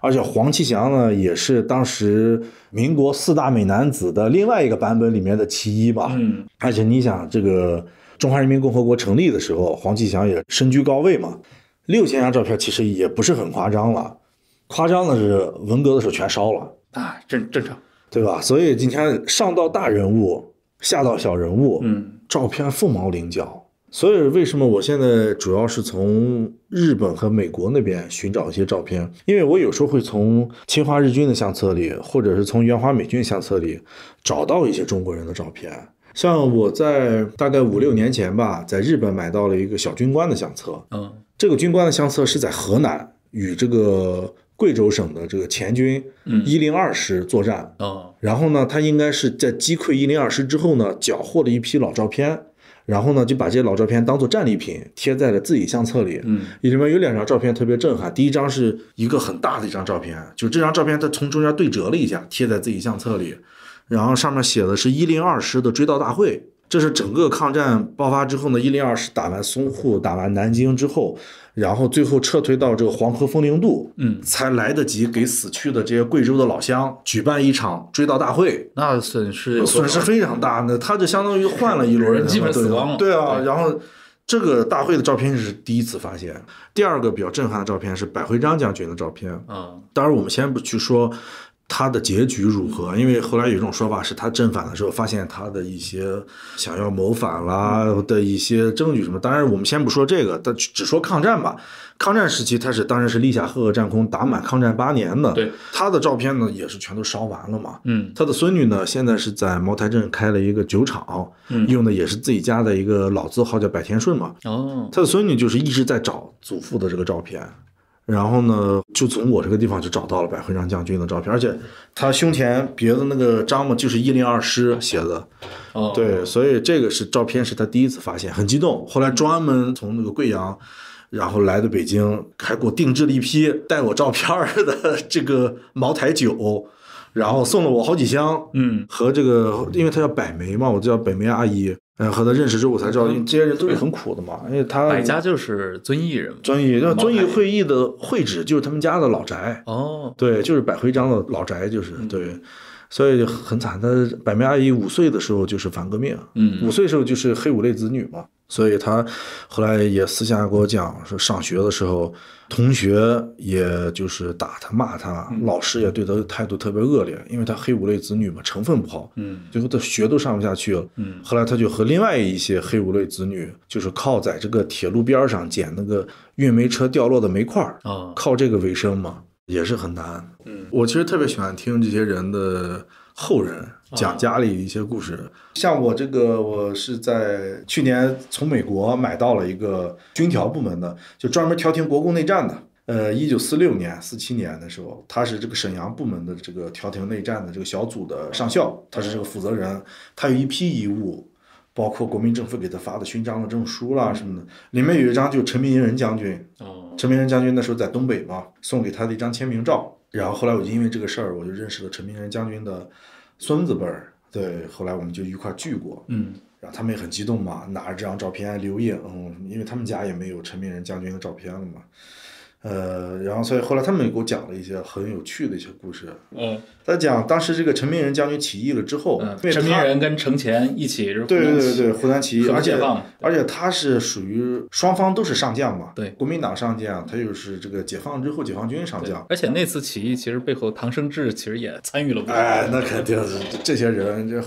而且黄奇祥呢也是当时民国四大美男子的另外一个版本里面的其一吧，嗯，而且你想这个中华人民共和国成立的时候，黄奇祥也身居高位嘛。六千张照片其实也不是很夸张了，夸张的是文革的时候全烧了啊，正正常，对吧？所以今天上到大人物，下到小人物，嗯，照片凤毛麟角。所以为什么我现在主要是从日本和美国那边寻找一些照片？因为我有时候会从侵华日军的相册里，或者是从援华美军相册里找到一些中国人的照片。像我在大概五六年前吧，在日本买到了一个小军官的相册，嗯。这个军官的相册是在河南与这个贵州省的这个黔军一零二师作战嗯、然后呢，他应该是在击溃一零二师之后呢，缴获了一批老照片，然后呢，就把这些老照片当做战利品贴在了自己相册里。嗯，里面有两张照片特别震撼，第一张是一个很大的一张照片，就这张照片他从中间对折了一下，贴在自己相册里，然后上面写的是一零二师的追悼大会。这是整个抗战爆发之后呢，一零二师打完淞沪，打完南京之后，然后最后撤退到这个黄河风陵渡，嗯，才来得及给死去的这些贵州的老乡举办一场追悼大会。那损失损失非常大，那他就相当于换了一轮人 基本死亡。对啊，然后这个大会的照片是第一次发现。第二个比较震撼的照片是百徽章将军的照片。嗯，当然我们先不去说。他的结局如何？因为后来有一种说法是他正反的时候发现他的一些想要谋反啦的一些证据什么。当然，我们先不说这个，但只说抗战吧。抗战时期，他是当然是立下赫赫战功，打满抗战八年的。对他的照片呢，也是全都烧完了嘛。嗯，他的孙女呢，现在是在茅台镇开了一个酒厂，用的也是自己家的一个老字号，叫百天顺嘛。哦，他的孙女就是一直在找祖父的这个照片。然后呢，就从我这个地方就找到了百惠章将军的照片，而且他胸前别的那个章嘛，就是一零二师写的，哦，对，所以这个是照片是他第一次发现，很激动。后来专门从那个贵阳，然后来的北京，还给我定制了一批带我照片的这个茅台酒，然后送了我好几箱，嗯，和这个，因为他叫百梅嘛，我叫百梅阿姨。和他认识之后，我才知道这些人都是很苦的嘛。因为他百家就是遵义人，遵义那遵义会议的会址就是他们家的老宅哦，对，就是百徽章的老宅，就是对，所以很惨。他百媚阿姨五岁的时候就是反革命，嗯，五岁时候就是黑五类子女嘛，所以他后来也私下跟我讲说，上学的时候。同学也就是打他骂他，老师也对他的态度特别恶劣，因为他黑五类子女嘛，成分不好，嗯，最后他学都上不下去了，嗯，后来他就和另外一些黑五类子女，就是靠在这个铁路边上捡那个运煤车掉落的煤块儿啊，靠这个为生嘛，也是很难，嗯，我其实特别喜欢听这些人的。后人讲家里一些故事，像我这个，我是在去年从美国买到了一个军调部门的，就专门调停国共内战的。呃，一九四六年、四七年的时候，他是这个沈阳部门的这个调停内战的这个小组的上校，他是这个负责人。他有一批遗物，包括国民政府给他发的勋章的证书啦什么的。里面有一张就陈明仁将军，哦，陈明仁将军那时候在东北嘛，送给他的一张签名照。然后后来我就因为这个事儿，我就认识了陈明仁将军的孙子辈儿。对，后来我们就一块聚过。嗯，然后他们也很激动嘛，拿着这张照片留影，因为他们家也没有陈明仁将军的照片了嘛。呃，然后所以后来他们也给我讲了一些很有趣的一些故事。嗯，他讲当时这个陈明仁将军起义了之后，嗯，陈明仁跟程潜一起对对对对湖南起义，而且而且他是属于双方都是上将嘛，对国民党上将，他又是这个解放之后解放军上将。而且那次起义其实背后，唐生智其实也参与了。哎，那肯定是这些人。这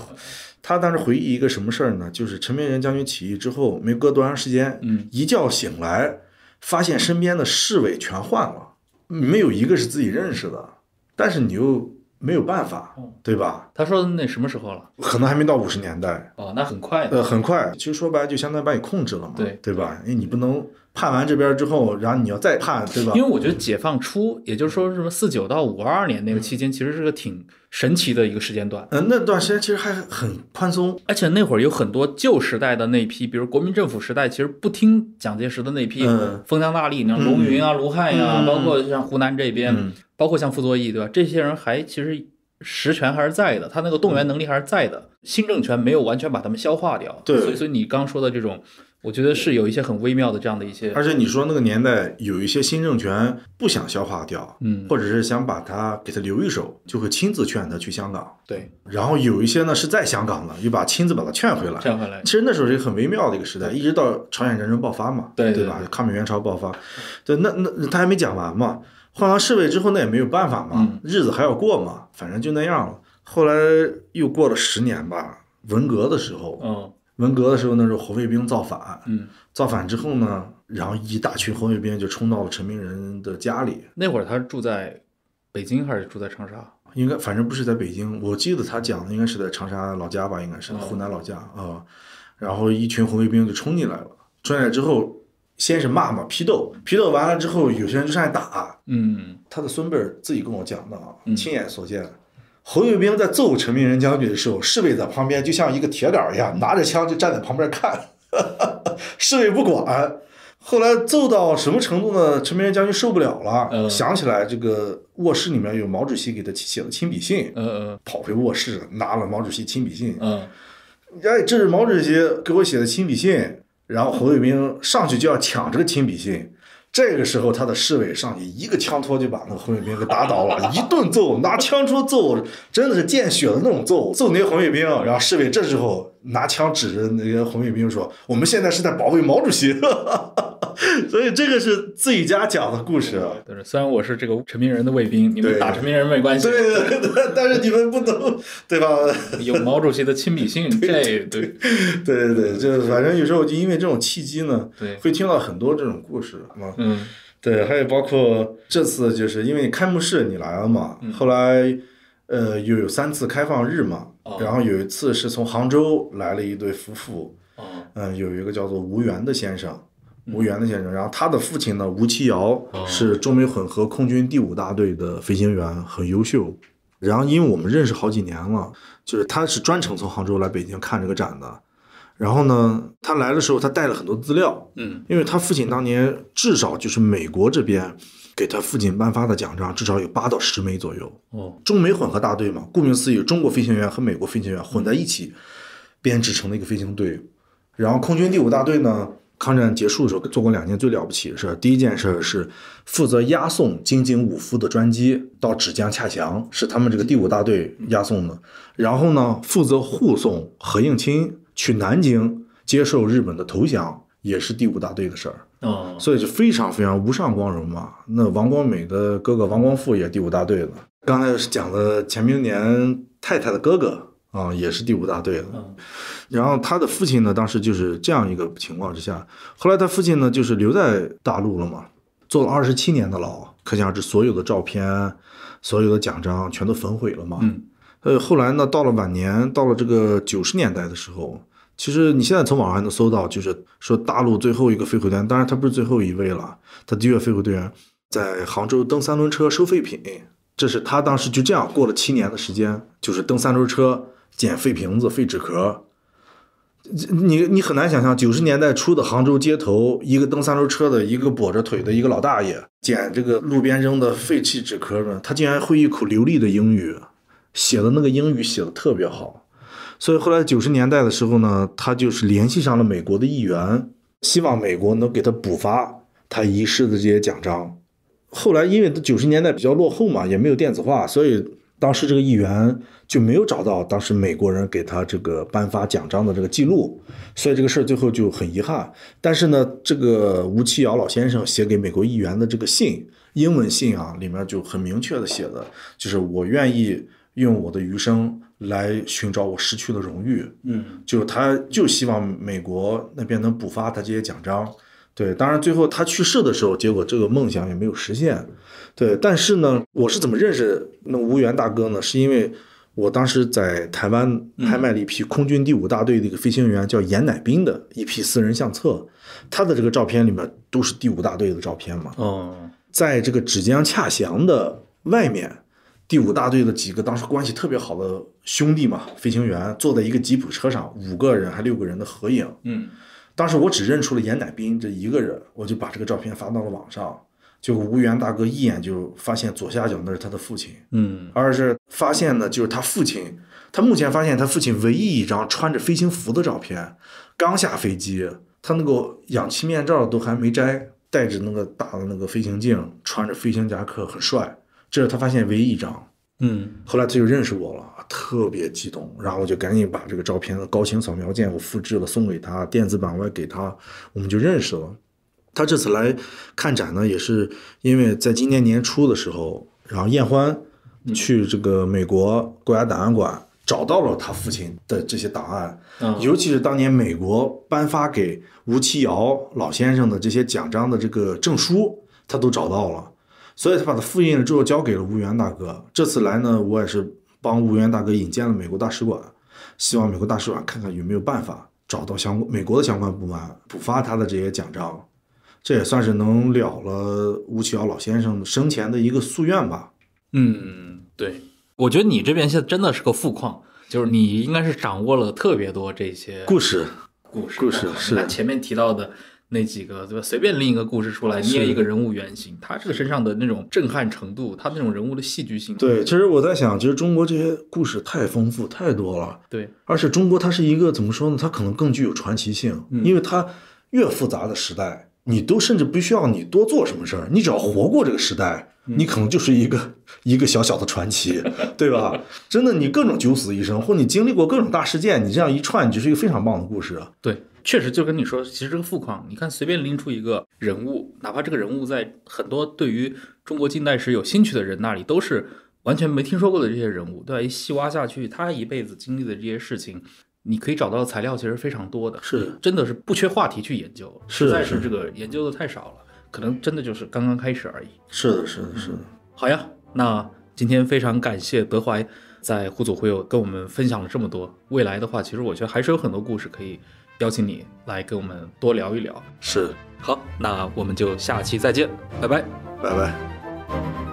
他当时回忆一个什么事儿呢？就是陈明仁将军起义之后，没隔多长时间，嗯，一觉醒来。发现身边的侍卫全换了，没有一个是自己认识的，但是你又没有办法，对吧？他说的那什么时候了？可能还没到五十年代哦，那很快呃，很快，其实说白就相当于把你控制了嘛，对对吧？因为你不能判完这边之后，然后你要再判，对吧？因为我觉得解放初，也就是说什么四九到五二年那个期间，其实是个挺。神奇的一个时间段，嗯，那段时间其实还很宽松，而且那会儿有很多旧时代的那批，比如国民政府时代，其实不听蒋介石的那批，封疆大吏，你像龙云啊、卢汉呀，包括像湖南这边，包括像傅作义，对吧？这些人还其实。实权还是在的，他那个动员能力还是在的。新政权没有完全把他们消化掉，对，所以你刚说的这种，我觉得是有一些很微妙的这样的一些。而且你说那个年代有一些新政权不想消化掉，嗯，或者是想把他给他留一手，就会亲自劝他去香港。对，然后有一些呢是在香港的，又把亲自把他劝回来。劝回来。其实那时候是很微妙的一个时代，一直到朝鲜战争爆发嘛，对对吧？抗美援朝爆发，对，那那他还没讲完嘛。换完侍卫之后，那也没有办法嘛，日子还要过嘛，反正就那样了。后来又过了十年吧，文革的时候，文革的时候那时候红卫兵造反，造反之后呢，然后一大群红卫兵就冲到了陈明仁的家里。那会儿他住在北京还是住在长沙？应该反正不是在北京，我记得他讲的应该是在长沙老家吧，应该是湖南老家啊。然后一群红卫兵就冲进来了，冲来之后。先是骂骂批斗，批斗完了之后，有些人就上来打。嗯，他的孙辈儿自己跟我讲的啊，亲眼所见。侯卫兵在揍陈明仁将军的时候，侍卫在旁边就像一个铁杆一样，拿着枪就站在旁边看。侍卫不管。后来揍到什么程度呢？陈明仁将军受不了了，想起来这个卧室里面有毛主席给他写的亲笔信。嗯嗯。跑回卧室拿了毛主席亲笔信。嗯。哎，这是毛主席给我写的亲笔信。然后红卫兵上去就要抢这个亲笔信，这个时候他的侍卫上去一个枪托就把那个红卫兵给打倒了，一顿揍，拿枪戳揍，真的是见血的那种揍，揍那些红卫兵。然后侍卫这时候拿枪指着那些红卫兵说：“我们现在是在保卫毛主席。” 所以这个是自己家讲的故事啊，但是虽然我是这个陈明仁的卫兵，你们打陈明仁没关系，对对对，但是你们不能对吧？有毛主席的亲笔信，这对，对对对，就反正有时候就因为这种契机呢，对，会听到很多这种故事，嗯，对，还有包括这次就是因为开幕式你来了嘛，后来呃又有三次开放日嘛，然后有一次是从杭州来了一对夫妇，嗯，有一个叫做吴源的先生。吴源的先生，然后他的父亲呢，吴奇尧是中美混合空军第五大队的飞行员，很优秀。然后因为我们认识好几年了，就是他是专程从杭州来北京看这个展的。然后呢，他来的时候他带了很多资料，嗯，因为他父亲当年至少就是美国这边给他父亲颁发的奖章至少有八到十枚左右。哦，中美混合大队嘛，顾名思义，中国飞行员和美国飞行员混在一起编制成了一个飞行队。然后空军第五大队呢？抗战结束的时候做过两件最了不起的事儿。第一件事是负责押送金井武夫的专机到芷江洽降，是他们这个第五大队押送的。然后呢，负责护送何应钦去南京接受日本的投降，也是第五大队的事儿。哦，所以就非常非常无上光荣嘛。那王光美的哥哥王光富也第五大队的。刚才讲的钱明年太太的哥哥。啊，也是第五大队。的。然后他的父亲呢，当时就是这样一个情况之下。后来他父亲呢，就是留在大陆了嘛，坐了二十七年的牢，可想而知，所有的照片、所有的奖章全都焚毁了嘛。嗯。呃，后来呢，到了晚年，到了这个九十年代的时候，其实你现在从网上还能搜到，就是说大陆最后一个飞虎队员，当然他不是最后一位了，他第一个飞虎队员在杭州蹬三轮车收废品，这是他当时就这样过了七年的时间，就是蹬三轮车。捡废瓶子、废纸壳你你很难想象，九十年代初的杭州街头，一个蹬三轮车的，一个跛着腿的，一个老大爷捡这个路边扔的废弃纸壳呢，他竟然会一口流利的英语，写的那个英语写的特别好，所以后来九十年代的时候呢，他就是联系上了美国的议员，希望美国能给他补发他遗失的这些奖章。后来因为九十年代比较落后嘛，也没有电子化，所以。当时这个议员就没有找到当时美国人给他这个颁发奖章的这个记录，所以这个事儿最后就很遗憾。但是呢，这个吴奇尧老先生写给美国议员的这个信，英文信啊，里面就很明确的写的，就是我愿意用我的余生来寻找我失去的荣誉。嗯，就他就希望美国那边能补发他这些奖章。对，当然最后他去世的时候，结果这个梦想也没有实现。对，但是呢，我是怎么认识那无缘大哥呢？是因为我当时在台湾拍卖了一批空军第五大队的一个飞行员叫严乃斌的一批私人相册，他的这个照片里面都是第五大队的照片嘛。嗯，在这个芷江洽降的外面，第五大队的几个当时关系特别好的兄弟嘛，飞行员坐在一个吉普车上，五个人还六个人的合影。嗯。当时我只认出了严乃斌这一个人，我就把这个照片发到了网上。就吴缘大哥一眼就发现左下角那是他的父亲，嗯，而是发现呢，就是他父亲，他目前发现他父亲唯一一张穿着飞行服的照片，刚下飞机，他那个氧气面罩都还没摘，戴着那个大的那个飞行镜，穿着飞行夹克很帅，这是他发现唯一一张。嗯，后来他就认识我了，特别激动，然后我就赶紧把这个照片高清扫描件我复制了送给他，电子版我也给他，我们就认识了。他这次来看展呢，也是因为在今年年初的时候，然后燕欢去这个美国国家档案馆找到了他父亲的这些档案，尤其是当年美国颁发给吴奇尧老先生的这些奖章的这个证书，他都找到了。所以，他把它复印了之后，交给了吴元大哥。这次来呢，我也是帮吴元大哥引荐了美国大使馆，希望美国大使馆看看有没有办法找到相关美国的相关部门补发他的这些奖章，这也算是能了了吴启尧老先生生前的一个夙愿吧。嗯，对，我觉得你这边现在真的是个富矿，就是你应该是掌握了特别多这些故事、故事、故事。是前面提到的。那几个对吧？随便另一个故事出来捏一个人物原型，他这个身上的那种震撼程度，他那种人物的戏剧性。对，其实我在想，其实中国这些故事太丰富太多了。对，而且中国它是一个怎么说呢？它可能更具有传奇性，因为它越复杂的时代，你都甚至不需要你多做什么事儿，你只要活过这个时代，你可能就是一个一个小小的传奇，对吧？真的，你各种九死一生，或你经历过各种大事件，你这样一串，你就是一个非常棒的故事。对。确实，就跟你说，其实这个富矿，你看随便拎出一个人物，哪怕这个人物在很多对于中国近代史有兴趣的人那里都是完全没听说过的这些人物，对吧？一细挖下去，他一辈子经历的这些事情，你可以找到的材料其实非常多的，是的，真的是不缺话题去研究，实在是这个研究的太少了，可能真的就是刚刚开始而已。是的，是的，是的。好呀，那今天非常感谢德怀在互组互有跟我们分享了这么多，未来的话，其实我觉得还是有很多故事可以。邀请你来跟我们多聊一聊，是好，那我们就下期再见，拜拜，拜拜。